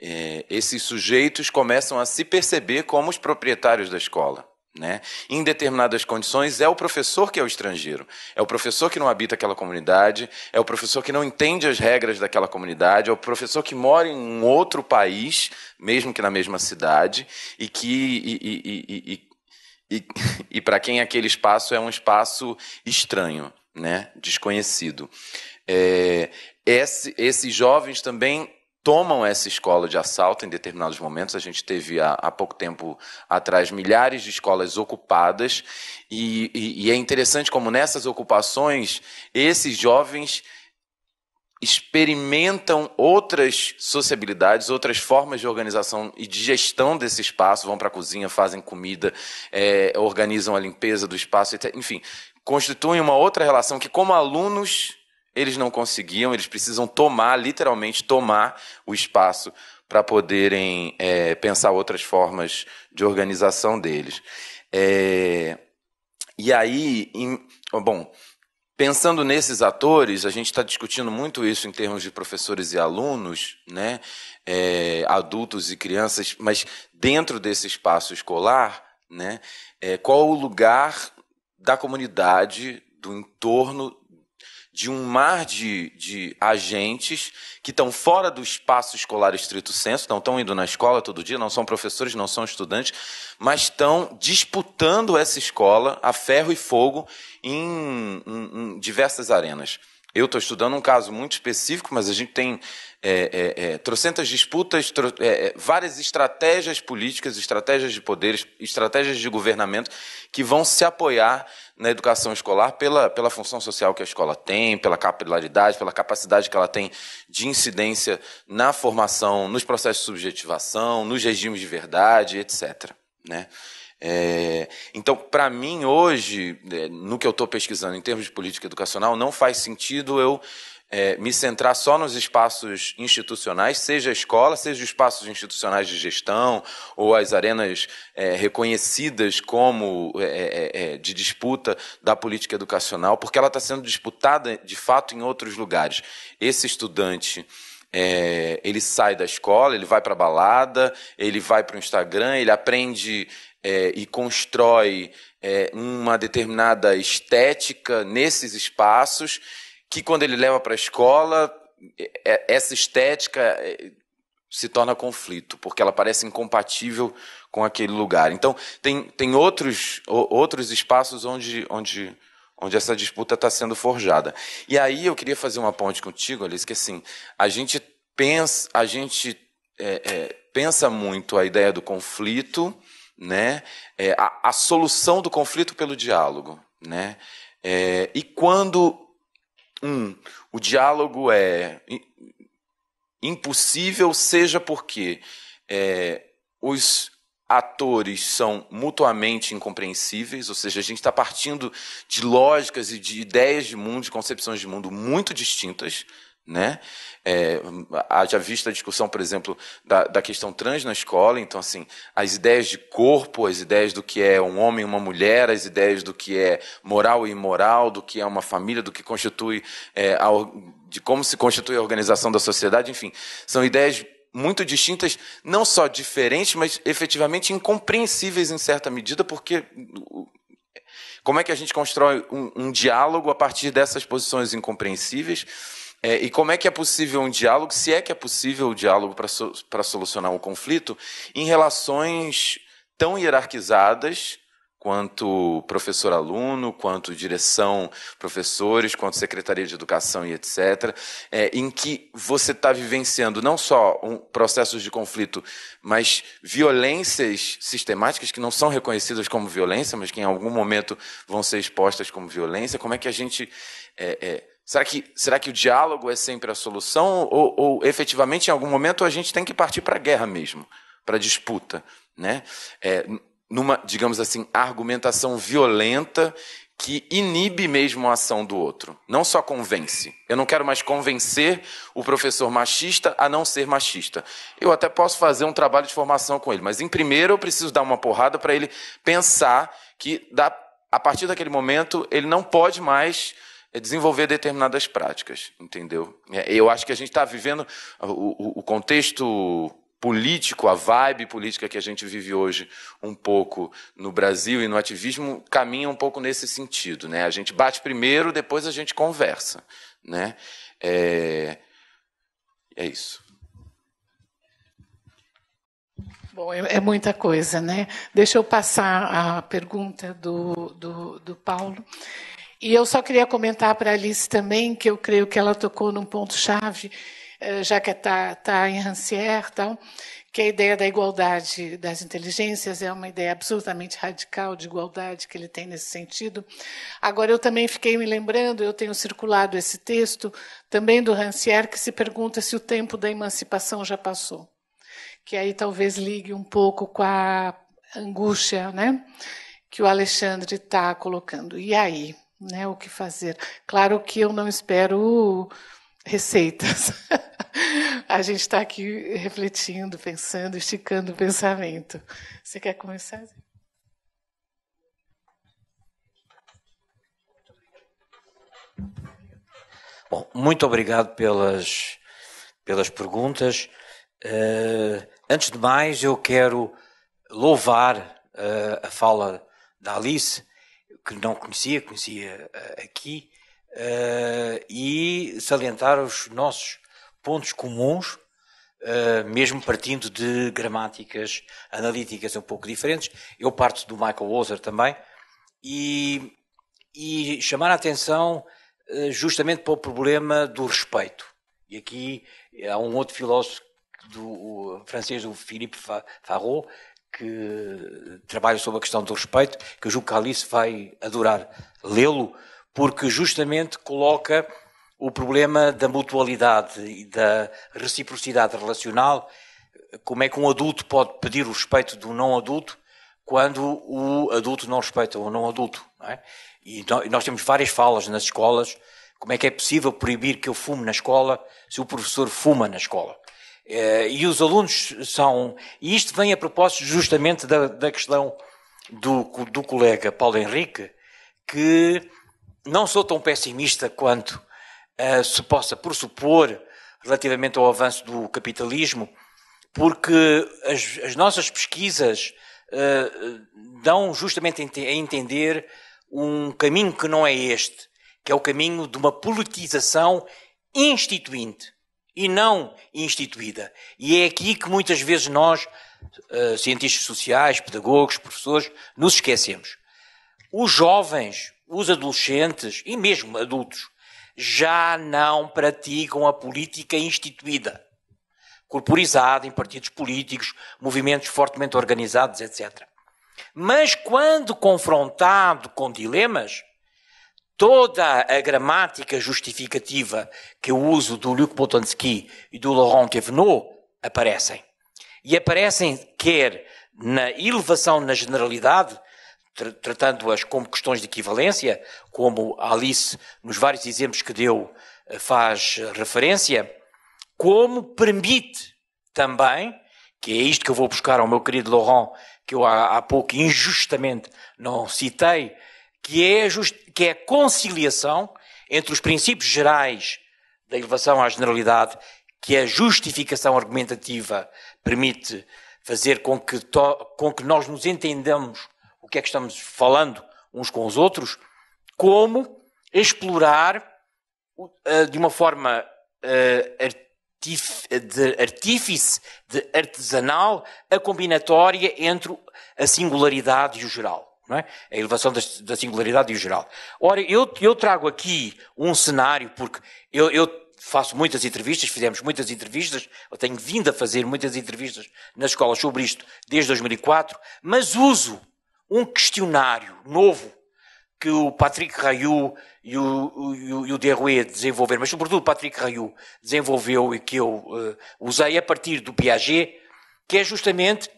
é, esses sujeitos começam a se perceber como os proprietários da escola. Né? Em determinadas condições, é o professor que é o estrangeiro, é o professor que não habita aquela comunidade, é o professor que não entende as regras daquela comunidade, é o professor que mora em um outro país, mesmo que na mesma cidade, e que. E, e, e, e *laughs* para quem aquele espaço é um espaço estranho, né? desconhecido. É, esse, esses jovens também tomam essa escola de assalto em determinados momentos. A gente teve há, há pouco tempo atrás milhares de escolas ocupadas, e, e, e é interessante como nessas ocupações esses jovens experimentam outras sociabilidades, outras formas de organização e de gestão desse espaço, vão para a cozinha, fazem comida, é, organizam a limpeza do espaço, enfim, constituem uma outra relação que, como alunos eles não conseguiam, eles precisam tomar, literalmente tomar o espaço para poderem é, pensar outras formas de organização deles. É, e aí, em, bom, Pensando nesses atores, a gente está discutindo muito isso em termos de professores e alunos, né? É, adultos e crianças, mas dentro desse espaço escolar, né? É, qual o lugar da comunidade, do entorno de um mar de, de agentes que estão fora do espaço escolar estrito senso, não estão indo na escola todo dia, não são professores, não são estudantes, mas estão disputando essa escola a ferro e fogo em, em, em diversas arenas. Eu estou estudando um caso muito específico, mas a gente tem é, é, é, trocentas disputas, tro, é, é, várias estratégias políticas, estratégias de poderes, estratégias de governamento que vão se apoiar na educação escolar pela, pela função social que a escola tem, pela capilaridade, pela capacidade que ela tem de incidência na formação, nos processos de subjetivação, nos regimes de verdade, etc. Né? É, então, para mim, hoje, no que eu estou pesquisando em termos de política educacional, não faz sentido eu é, me centrar só nos espaços institucionais, seja a escola, seja os espaços institucionais de gestão ou as arenas é, reconhecidas como é, é, é de disputa da política educacional, porque ela está sendo disputada de fato em outros lugares. Esse estudante. É, ele sai da escola, ele vai para a balada, ele vai para o Instagram, ele aprende e constrói uma determinada estética nesses espaços que quando ele leva para a escola, é, é, essa estética é, se torna conflito, porque ela parece incompatível com aquele lugar. Então, tem, tem outros, outros espaços onde, onde, onde essa disputa está sendo forjada. E aí eu queria fazer uma ponte contigo, Alice, que assim, a gente pensa, a gente, é, é, pensa muito a ideia do conflito, né? É, a, a, solução do conflito pelo diálogo. Né? e quando um, o diálogo é impossível, seja porque é, os atores são mutuamente incompreensíveis, ou seja, a gente está partindo de lógicas e de ideias de mundo, de concepções de mundo muito distintas né? É, haja vista a discussão, por exemplo, da, da, questão trans na escola, então, assim, as ideias de corpo, as ideias do que é um homem e uma mulher, as ideias do que é moral e imoral, do que é uma família, do que constitui, é, a, de como se constitui a organização da sociedade, enfim, são ideias muito distintas, não só diferentes, mas efetivamente incompreensíveis em certa medida, porque como é que a gente constrói um, um diálogo a partir dessas posições incompreensíveis? É, e como é que é possível um diálogo, se é que é possível o diálogo para so, solucionar o um conflito, em relações tão hierarquizadas quanto professor-aluno, quanto direção professores, quanto secretaria de educação e etc., é, em que você está vivenciando não só um, processos de conflito, mas violências sistemáticas que não são reconhecidas como violência, mas que em algum momento vão ser expostas como violência. Como é que a gente é, é, Será que, será que o diálogo é sempre a solução ou, ou efetivamente em algum momento a gente tem que partir para a guerra mesmo, para a disputa, né? É, numa, digamos assim, argumentação violenta que inibe mesmo a ação do outro, não só convence. Eu não quero mais convencer o professor machista a não ser machista. Eu até posso fazer um trabalho de formação com ele, mas em primeiro eu preciso dar uma porrada para ele pensar que dá, a partir daquele momento ele não pode mais é desenvolver determinadas práticas, entendeu? É, eu acho que a gente está vivendo o, o, contexto político, a vibe política que a gente vive hoje um pouco no Brasil e no ativismo caminha um pouco nesse sentido, né? A gente bate primeiro, depois a gente conversa, né? É, é isso. Bom, é, é muita coisa, né? Deixa eu passar a pergunta do, do, do Paulo. E eu só queria comentar para a Alice também, que eu creio que ela tocou num ponto-chave, eh, já que está tá em Rancière, tal, que a ideia da igualdade das inteligências é uma ideia absolutamente radical de igualdade que ele tem nesse sentido. Agora, eu também fiquei me lembrando, eu tenho circulado esse texto, também do Rancière, que se pergunta se o tempo da emancipação já passou. Que aí talvez ligue um pouco com a angústia né, que o Alexandre está colocando. E aí? né, o que fazer. Claro que eu não espero receitas. *laughs* A gente está aqui refletindo, pensando, esticando o pensamento. Você quer começar? Bom, muito obrigado pelas, pelas perguntas. Uh, antes de mais, eu quero louvar uh, a fala da Alice que não conhecia, conhecia eh, aqui, eh, e salientar os nossos pontos comuns, eh, mesmo partindo de gramáticas analíticas um pouco diferentes. Eu parto do Michael Walzer também, e, e chamar a atenção justamente para o problema do respeito. E aqui há um outro filósofo do, francês, o Philippe Farraud, que trabalha sobre a questão do respeito, que eu julgo que a Alice vai adorar lê-lo, porque justamente coloca o problema da mutualidade e da reciprocidade relacional. Como é que um adulto pode pedir o respeito de um não adulto quando o adulto não respeita o não adulto? Não é? E nós temos várias falas nas escolas. Como é que é possível proibir que eu fume na escola se o professor fuma na escola? Eh, e os alunos são. E isto vem a propósito justamente da, da questão do, do colega Paulo Henrique, que não sou tão pessimista quanto uh, se possa pressupor relativamente ao avanço do capitalismo, porque as, as nossas pesquisas uh, dão justamente a, a entender um caminho que não é este, que é o caminho de uma politização instituinte e não instituída. E é aqui que muitas vezes nós, eh, cientistas sociais, pedagogos, professores, nos esquecemos. Os jovens, os adolescentes e mesmo adultos já não praticam a política instituída, corporizada em partidos políticos, movimentos fortemente organizados, etc. Mas quando confrontado com dilemas, toda a gramática justificativa que o uso do Luc Potonsky e do Laurent Thévenot aparecem. E aparecem quer na elevação na generalidade, tr tratando-as como questões de equivalência, como a Alice, nos vários exemplos que deu, eh, faz referência, como permite também, que é isto que eu vou buscar ao meu querido Laurent, que eu há, há pouco injustamente não citei, que é, just, que é a conciliação entre os princípios gerais da elevação à generalidade, que a justificação argumentativa permite fazer com que, com que nós nos entendamos o que é que estamos falando uns com os outros, como explorar uh, de uma forma uh, de artífice, de artesanal, a combinatória entre a singularidade e o geral. É? A elevação da, da, singularidade e o geral. Ora, eu, eu trago aqui um cenário, porque eu, eu, faço muitas entrevistas, fizemos muitas entrevistas, eu tenho vindo a fazer muitas entrevistas nas escolas sobre isto desde 2004, mas uso um questionário novo que o Patrick Rayou e o, o, o Derouet desenvolveram, mas sobretudo o Patrick Rayou desenvolveu e que eu uh, usei a partir do Piaget, que é justamente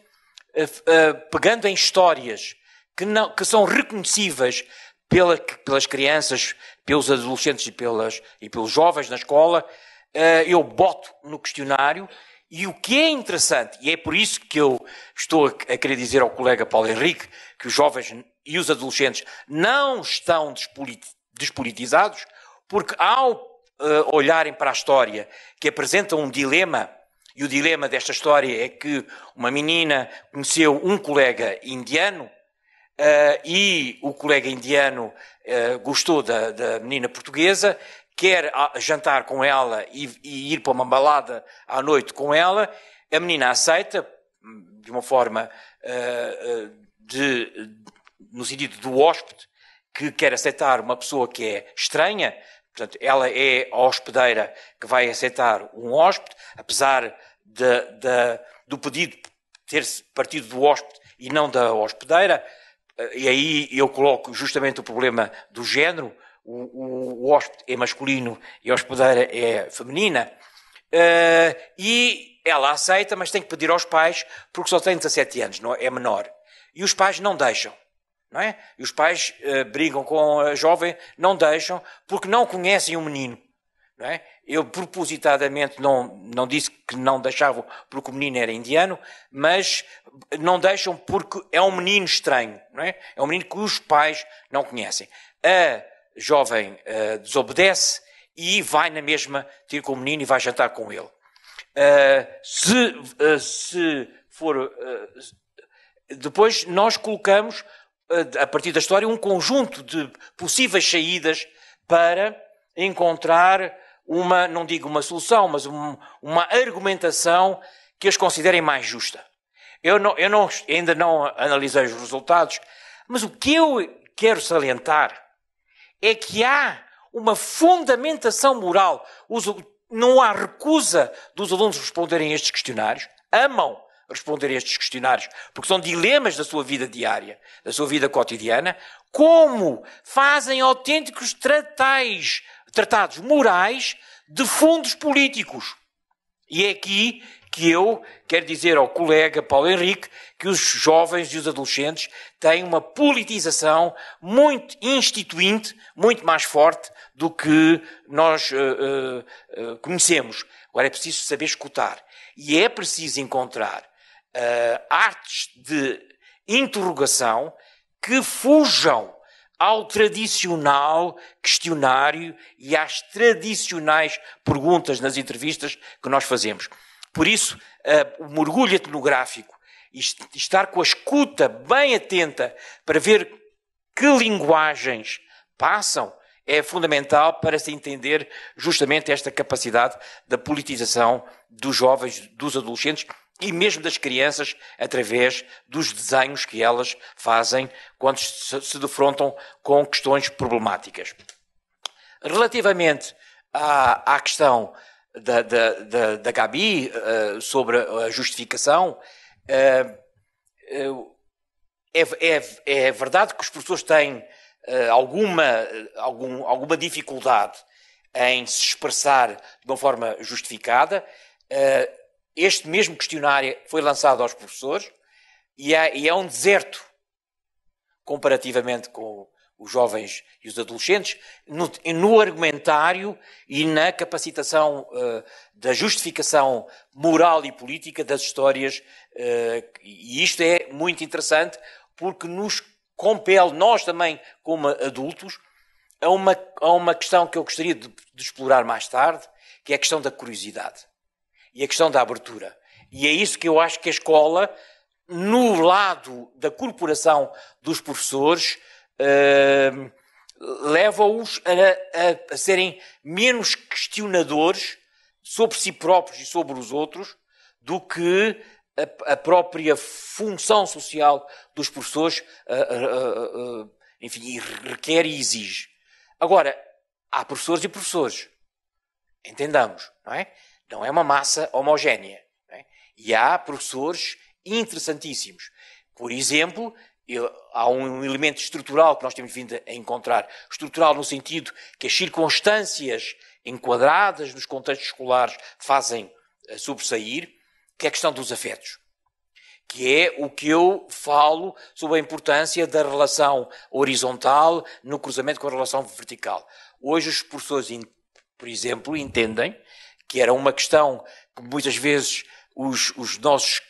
uh, uh, pegando em histórias que, não, que são reconhecíveis pela, pelas crianças, pelos adolescentes e, pelas, e pelos jovens na escola, eh, eu boto no questionário. E o que é interessante, e é por isso que eu estou a querer dizer ao colega Paulo Henrique que os jovens e os adolescentes não estão despolitizados, porque ao eh, olharem para a história que apresenta um dilema, e o dilema desta história é que uma menina conheceu um colega indiano Uh, e o colega indiano uh, gostou da, da, menina portuguesa, quer jantar com ela e, e, ir para uma balada à noite com ela. A menina aceita, hum, de uma forma uh, de, no sentido do hóspede, que quer aceitar uma pessoa que é estranha. Portanto, ela é a hospedeira que vai aceitar um hóspede, apesar de, de, do pedido ter partido do hóspede e não da hospedeira e aí eu coloco justamente o problema do género, o, o, hóspede é masculino e a hospedeira é feminina, uh, e ela aceita, mas tem que pedir aos pais, porque só tem 17 anos, não, é? é menor. E os pais não deixam. Não é? E os pais uh, brigam com a jovem, não deixam, porque não conhecem o menino. É? Eu propositadamente não, não disse que não deixavam porque o menino era indiano, mas não deixam porque é um menino estranho, é? é? um menino que os pais não conhecem. A jovem uh, desobedece e vai na mesma ter com o menino e vai jantar com ele. Uh, se, uh, se for. depois nós colocamos, a partir da história, um conjunto de possíveis saídas para encontrar uma, não digo uma solução, mas um, uma argumentação que eles considerem mais justa. Eu, não, eu não, ainda não analisei os resultados, mas o que eu quero salientar é que há uma fundamentação moral. Os, não há recusa dos alunos responderem a estes questionários. Amam responder a estes questionários, porque são dilemas da sua vida diária, da sua vida cotidiana. Como fazem autênticos tratais tratados morais de fundos políticos. E é aqui que eu quero dizer ao colega Paulo Henrique que os jovens e os adolescentes têm uma politização muito instituinte, muito mais forte do que nós uh, uh, conhecemos. Agora é preciso saber escutar e é preciso encontrar artes de interrogação que fujam ao tradicional questionário e às tradicionais perguntas nas entrevistas que nós fazemos. Por isso, uh, o mergulho etnográfico e estar com a escuta bem atenta para ver que linguagens passam é fundamental para se entender justamente esta capacidade da politização dos jovens, dos adolescentes e mesmo das crianças através dos desenhos que elas fazem quando se defrontam com questões problemáticas. Relativamente à, à questão da, da, da, da Gabi uh, sobre a justificação, uh, uh, é, é, é, verdade que os professores têm eh, alguma, algum, alguma dificuldade em se expressar de uma forma justificada. Uh, este mesmo questionário foi lançado aos professores e é, e é um deserto comparativamente com os jovens e os adolescentes, no, no argumentário e na capacitação uh, da justificação moral e política das histórias. Uh, e isto é muito interessante porque nos compele, nós também, como adultos, a uma, a uma questão que eu gostaria de, de explorar mais tarde, que é a questão da curiosidade e a questão da abertura. E é isso que eu acho que a escola, no lado da corporação dos professores, ehm, leva-os a, a, a, serem menos questionadores sobre si próprios e sobre os outros do que a, a própria função social dos professores eh, eh, eh, enfim, requer e exige. Agora, há professores e professores. Entendamos, não é? Não é uma massa homogénea. Né? E há professores interessantíssimos. Por exemplo, eu, há um elemento estrutural que nós temos vindo a encontrar. Estrutural no sentido que as circunstâncias enquadradas nos contextos escolares fazem eh, sobressair, que é a questão dos afetos. Que é o que eu falo sobre a importância da relação horizontal no cruzamento com a relação vertical. Hoje os professores, por exemplo, entendem que era uma questão que muitas vezes os, os nossos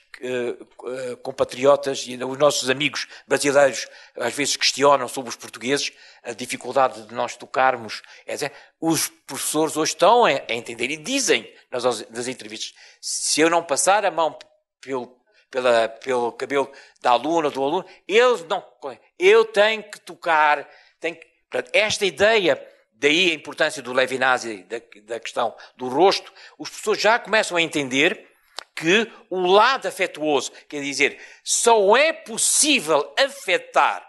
uh, compatriotas e os nossos amigos brasileiros às vezes questionam sobre os portugueses, a dificuldade de nós tocarmos, é Os professores hoje estão a, a entender e dizem nas, nas entrevistas, se eu não passar a mão pelo, pela, pelo cabelo da aluna ou do aluno, eles não, eu tenho que tocar, esta ideia daí a importância do Levinas e da, da questão do rosto, os professores já começam a entender que o lado afetuoso, quer dizer, só é possível afetar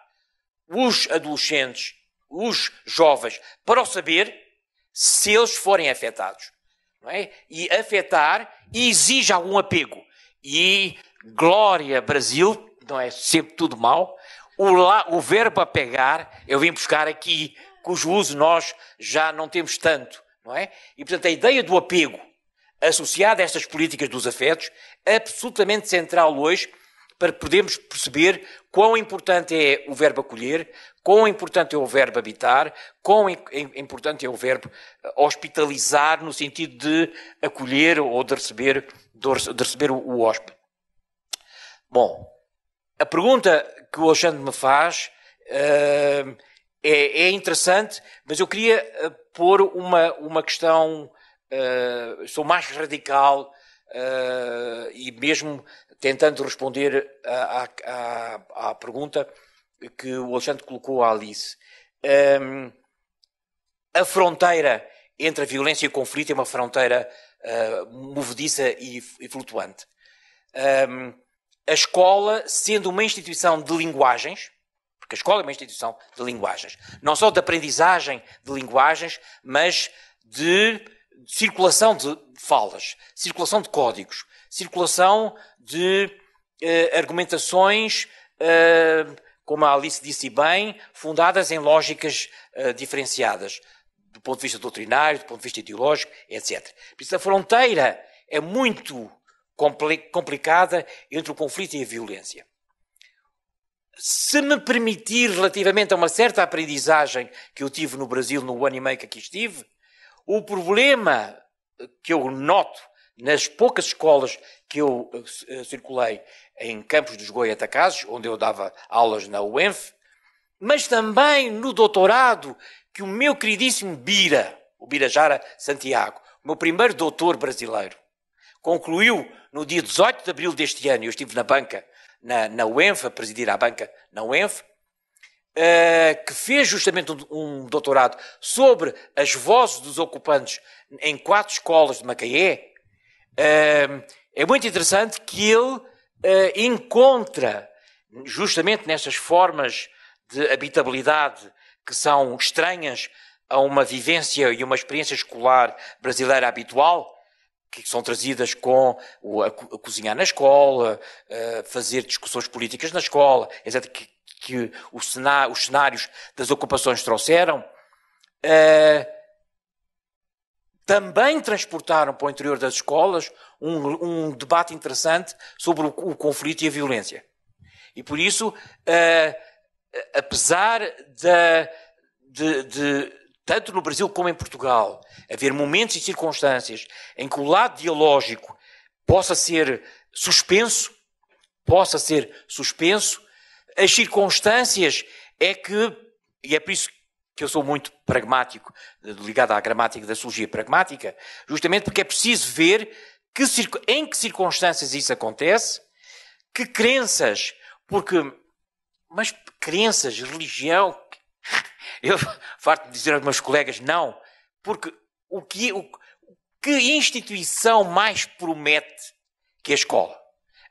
os adolescentes, os jovens, para o saber se eles forem afetados. Não é? E afetar exige algum apego. E glória Brasil, não é sempre tudo mal. O, la, o verbo apegar, eu vim buscar aqui cujo uso nós já não temos tanto, não é? E, portanto, a ideia do apego associada a estas políticas dos afetos é absolutamente central hoje para podermos perceber quão importante é o verbo acolher, quão importante é o verbo habitar, quão importante é o verbo eh, hospitalizar, no sentido de acolher ou de receber, de receber o hóspede. Bom, a pergunta que o Alexandre me faz uh, é, é interessante, mas eu queria eh, pôr uma, uma questão, uh, sou mais radical uh, e mesmo tentando responder à, à, à, pergunta que o Alexandre colocou à Alice. Um, ehm, a fronteira entre a violência e o conflito é uma fronteira uh, movediça e, e flutuante. Um, ehm, a escola, sendo uma instituição de linguagens, porque a escola é uma instituição de linguagens. Não só de aprendizagem de linguagens, mas de circulação de falas, circulação de códigos, circulação de eh, argumentações, eh, como a Alice disse bem, fundadas em lógicas eh, diferenciadas, do ponto de vista doutrinário, do ponto de vista ideológico, etc. Por isso, a fronteira é muito complicada entre o conflito e a violência se me permitir, relativamente a uma certa aprendizagem que eu tive no Brasil no ano e meio que aqui estive, o problema que eu noto nas poucas escolas que eu eh, eh, circulei em Campos dos Goia Goiatacazes, onde eu dava aulas na UENF, mas também no doutorado que o meu queridíssimo Bira, o Birajara Santiago, o meu primeiro doutor brasileiro, concluiu no dia 18 de abril deste ano, eu estive na banca na, na UENF, a presidir a banca na UENF, uh, eh, que fez justamente um, um, doutorado sobre as vozes dos ocupantes em quatro escolas de Macaé, uh, é muito interessante que ele uh, encontra justamente nestas formas de habitabilidade que são estranhas a uma vivência e uma experiência escolar brasileira habitual, que são trazidas com o, a, a cozinhar na escola, fazer discussões políticas na escola, etc., que, que os, os cenários das ocupações trouxeram, uh, também transportaram para o interior das escolas um, um debate interessante sobre o, o, conflito e a violência. E por isso, uh, apesar de, de tanto no Brasil como em Portugal, haver momentos e circunstâncias em que o lado dialógico possa ser suspenso, possa ser suspenso, as circunstâncias é que, e é por isso que eu sou muito pragmático, ligado à gramática da sociologia pragmática, justamente porque é preciso ver que, em que circunstâncias isso acontece, que crenças, porque, mas crenças, religião, eu *laughs* farto de dizer aos meus colegas, não, porque o que, o, que instituição mais promete que a escola?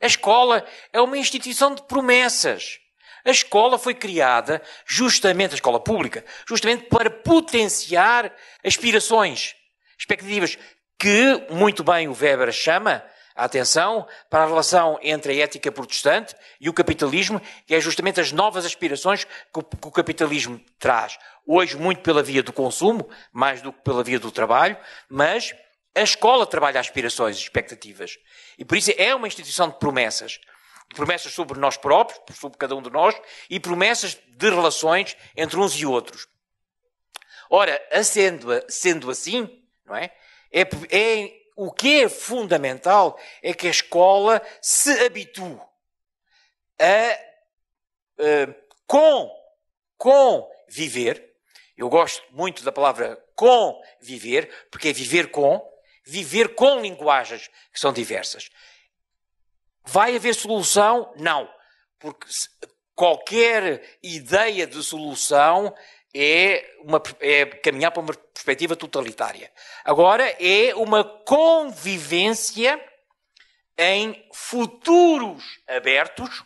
A escola é uma instituição de promessas. A escola foi criada, justamente, a escola pública, justamente para potenciar aspirações, expectativas, que, muito bem o Weber chama, a atenção para a relação entre a ética protestante e o capitalismo, que é justamente as novas aspirações que o, que o capitalismo traz. Hoje, muito pela via do consumo, mais do que pela via do trabalho, mas a escola trabalha aspirações e expectativas. E por isso é uma instituição de promessas. Promessas sobre nós próprios, sobre cada um de nós, e promessas de relações entre uns e outros. Ora, sendo, sendo assim, não é? É, é o que é fundamental é que a escola se habitue a, eh, com, com viver. Eu gosto muito da palavra com viver, porque é viver com, viver com linguagens que são diversas. Vai haver solução? Não. Porque qualquer ideia de solução é, uma, é caminhar para uma perspectiva totalitária. Agora é uma convivência em futuros abertos,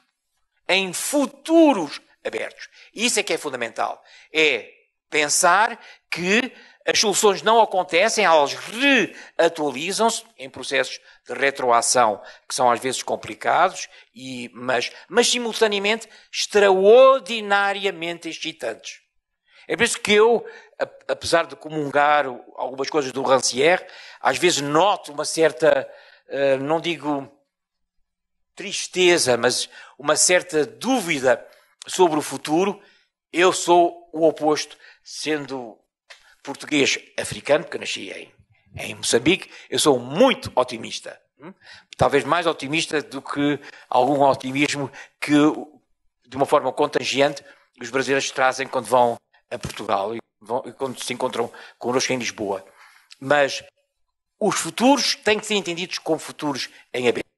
em futuros abertos. Isso é que é fundamental. É pensar que as soluções não acontecem, elas reatualizam-se em processos de retroação que são às vezes complicados, e, mas, mas simultaneamente extraordinariamente excitantes. É por isso que eu, apesar de comungar algumas coisas do Rancière, às vezes noto uma certa, eh, não digo tristeza, mas uma certa dúvida sobre o futuro. Eu sou o oposto, sendo português africano, porque nasci em, em Moçambique, eu sou muito otimista. Hum? Talvez mais otimista do que algum otimismo que, de uma forma contagiante, os brasileiros trazem quando vão a Portugal e, vão, e quando se encontram connosco em Lisboa. Mas os futuros têm que ser entendidos como futuros em aberto.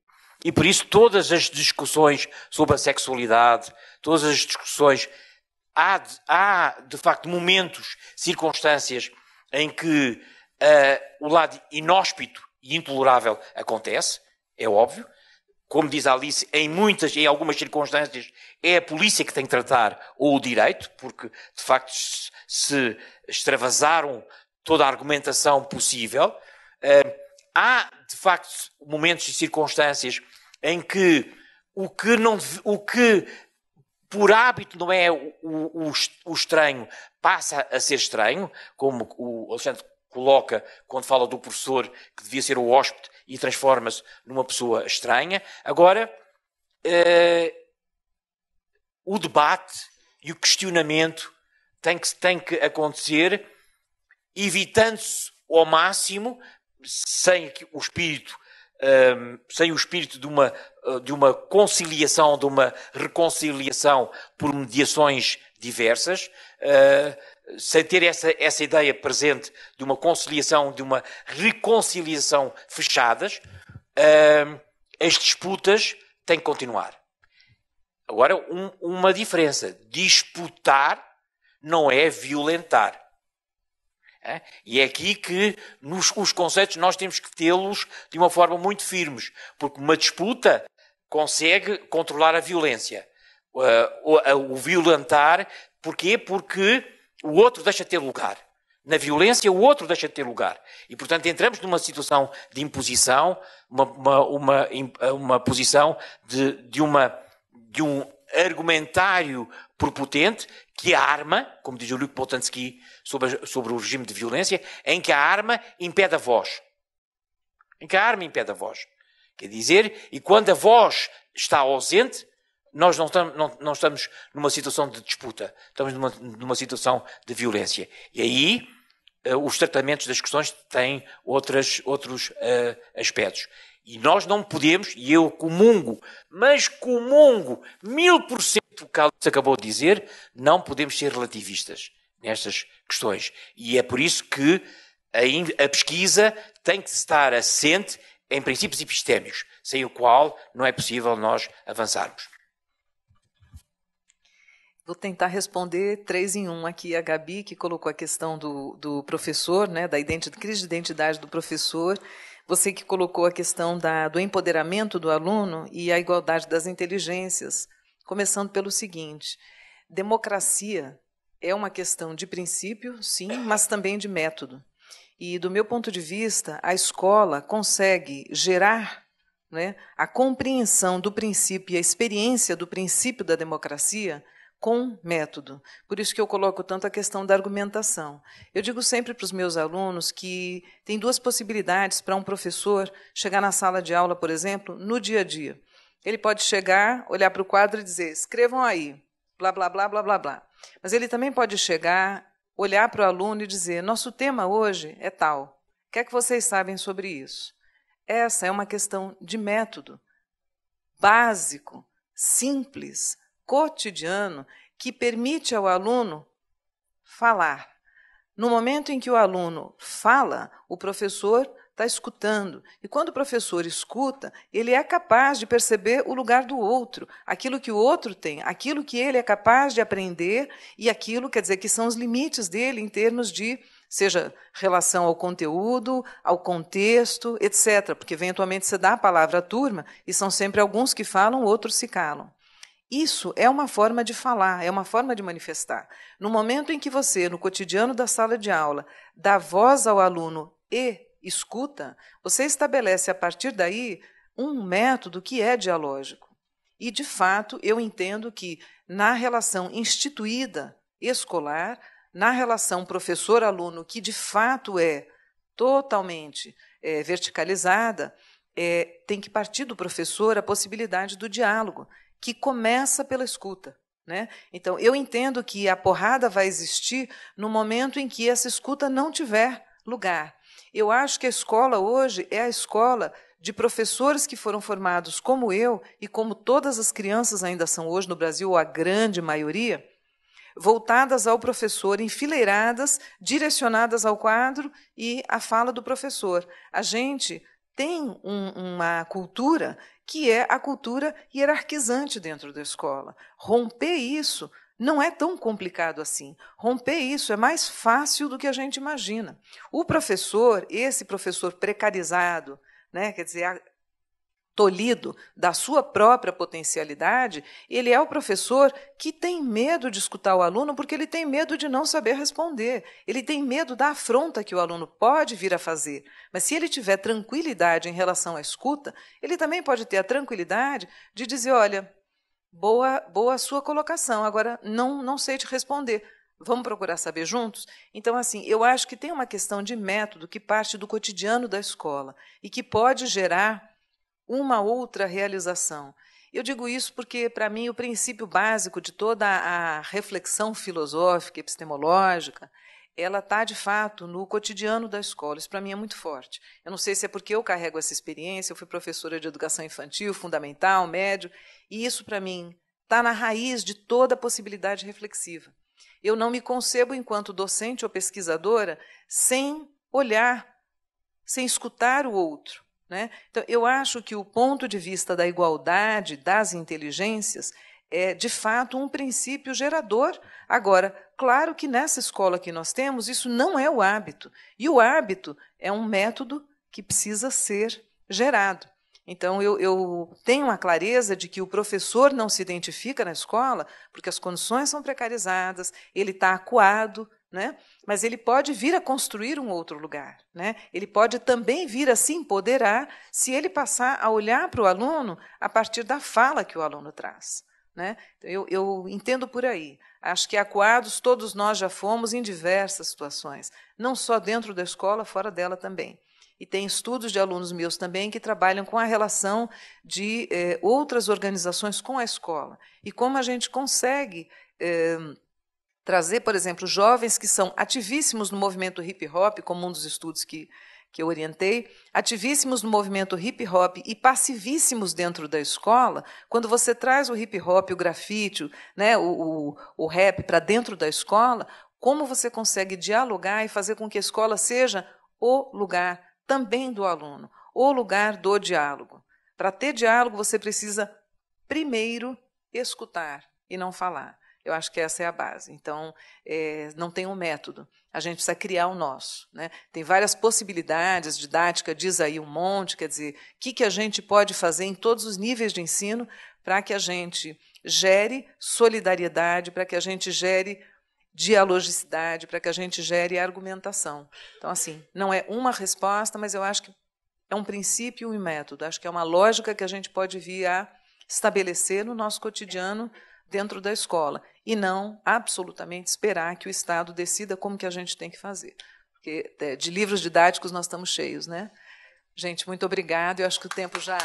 E por isso todas as discussões sobre a sexualidade, todas as discussões, há de, há de facto momentos, circunstâncias em que uh, o lado inóspito e intolerável acontece, é óbvio, como diz a Alice, em muitas, em algumas circunstâncias, é a polícia que tem que tratar, ou o direito, porque de facto se extravasaram toda a argumentação possível. Há, de facto, momentos e circunstâncias em que o que, não, o que por hábito não é o, o, o estranho passa a ser estranho, como o Alexandre coloca quando fala do professor que devia ser o hóspede e transforma-se numa pessoa estranha. Agora, eh, o debate e o questionamento tem que, tem que acontecer, evitando-se ao máximo, sem o espírito um, ehm, sem o espírito de uma, eh, de uma conciliação, de uma reconciliação por mediações diversas, uh, sem ter essa, essa ideia presente de uma conciliação, de uma reconciliação fechadas, uh, as disputas têm que continuar. Agora, um, uma diferença: disputar não é violentar. É? E é aqui que nos, os conceitos nós temos que tê-los de uma forma muito firmes, porque uma disputa consegue controlar a violência. Uh, o, o violentar, porquê? Porque o outro deixa de ter lugar. Na violência, o outro deixa de ter lugar. E, portanto, entramos numa situação de imposição, uma, uma, uma, uma posição de, de, uma, de um argumentário propotente que a arma, como diz o Luc Boltanski sobre, sobre o regime de violência, em que a arma impede a voz. Em que a arma impede a voz. Quer dizer, e quando a voz está ausente, nós não estamos, não, não estamos numa situação de disputa, estamos numa, numa situação de violência. E aí eh, os tratamentos das questões têm outras, outros uh, aspectos. E nós não podemos, e eu comungo, mas comungo mil por cento o que Alex acabou de dizer, não podemos ser relativistas nestas questões. E é por isso que a, a pesquisa tem que estar assente em princípios epistémicos, sem o qual não é possível nós avançarmos. Vou tentar responder três em um aqui. A Gabi, que colocou a questão do, do professor, né, da identidade, crise de identidade do professor. Você que colocou a questão da, do empoderamento do aluno e a igualdade das inteligências. Começando pelo seguinte: democracia é uma questão de princípio, sim, mas também de método. E, do meu ponto de vista, a escola consegue gerar né, a compreensão do princípio e a experiência do princípio da democracia com método. Por isso que eu coloco tanto a questão da argumentação. Eu digo sempre para os meus alunos que tem duas possibilidades para um professor chegar na sala de aula, por exemplo, no dia a dia. Ele pode chegar, olhar para o quadro e dizer: escrevam aí, blá, blá, blá, blá, blá, blá. Mas ele também pode chegar, olhar para o aluno e dizer: nosso tema hoje é tal. O que é que vocês sabem sobre isso? Essa é uma questão de método básico, simples, cotidiano que permite ao aluno falar. No momento em que o aluno fala, o professor está escutando. E quando o professor escuta, ele é capaz de perceber o lugar do outro, aquilo que o outro tem, aquilo que ele é capaz de aprender e aquilo, quer dizer, que são os limites dele em termos de, seja relação ao conteúdo, ao contexto, etc. Porque eventualmente você dá a palavra à turma e são sempre alguns que falam, outros se calam. Isso é uma forma de falar, é uma forma de manifestar. No momento em que você, no cotidiano da sala de aula, dá voz ao aluno e escuta, você estabelece a partir daí um método que é dialógico. E, de fato, eu entendo que na relação instituída escolar, na relação professor-aluno, que de fato é totalmente é, verticalizada, é, tem que partir do professor a possibilidade do diálogo que começa pela escuta. Né? Então, eu entendo que a porrada vai existir no momento em que essa escuta não tiver lugar. Eu acho que a escola hoje é a escola de professores que foram formados como eu e como todas as crianças ainda são hoje no Brasil, ou a grande maioria, voltadas ao professor, enfileiradas, direcionadas ao quadro e à fala do professor. A gente tem um, uma cultura que é a cultura hierarquizante dentro da escola. Romper isso não é tão complicado assim. Romper isso é mais fácil do que a gente imagina. O professor, esse professor precarizado, né, quer dizer, tolhido da sua própria potencialidade, ele é o professor que tem medo de escutar o aluno porque ele tem medo de não saber responder, ele tem medo da afronta que o aluno pode vir a fazer. Mas se ele tiver tranquilidade em relação à escuta, ele também pode ter a tranquilidade de dizer: olha, boa, boa sua colocação, agora não, não sei te responder. Vamos procurar saber juntos? Então, assim, eu acho que tem uma questão de método que parte do cotidiano da escola e que pode gerar uma outra realização. Eu digo isso porque, para mim, o princípio básico de toda a reflexão filosófica, epistemológica, ela está, de fato, no cotidiano da escola. Isso, para mim, é muito forte. Eu não sei se é porque eu carrego essa experiência, eu fui professora de educação infantil, fundamental, médio, e isso, para mim, está na raiz de toda possibilidade reflexiva. Eu não me concebo enquanto docente ou pesquisadora sem olhar, sem escutar o outro, né? Então, eu acho que o ponto de vista da igualdade das inteligências é, de fato, um princípio gerador. Agora, claro que nessa escola que nós temos, isso não é o hábito. E o hábito é um método que precisa ser gerado. Então, eu, eu, tenho a clareza de que o professor não se identifica na escola porque as condições são precarizadas, ele está acuado né? Mas ele pode vir a construir um outro lugar, né? Ele pode também vir a se empoderar se ele passar a olhar para o aluno a partir da fala que o aluno traz, né? Eu, eu entendo por aí. Acho que acuados todos nós já fomos em diversas situações, não só dentro da escola, fora dela também. E tem estudos de alunos meus também que trabalham com a relação de eh, outras organizações com a escola e como a gente consegue eh, Trazer, por exemplo, jovens que são ativíssimos no movimento hip hop, como um dos estudos que, que eu orientei, ativíssimos no movimento hip hop e passivíssimos dentro da escola, quando você traz o hip hop, o grafite, né, o, o, o rap para dentro da escola, como você consegue dialogar e fazer com que a escola seja o lugar também do aluno, o lugar do diálogo. Para ter diálogo, você precisa primeiro escutar e não falar. Eu acho que essa é a base. Então, é, não tem um método. A gente precisa criar o nosso. Né? Tem várias possibilidades, didática diz aí um monte, quer dizer, o que, que a gente pode fazer em todos os níveis de ensino para que a gente gere solidariedade, para que a gente gere dialogicidade, para que a gente gere argumentação. Então, assim, não é uma resposta, mas eu acho que é um princípio e um método. Acho que é uma lógica que a gente pode vir a estabelecer no nosso cotidiano dentro da escola e não absolutamente esperar que o Estado decida como que a gente tem que fazer. Porque é, de livros didáticos nós estamos cheios, né? Gente, muito obrigado. Eu acho que o tempo já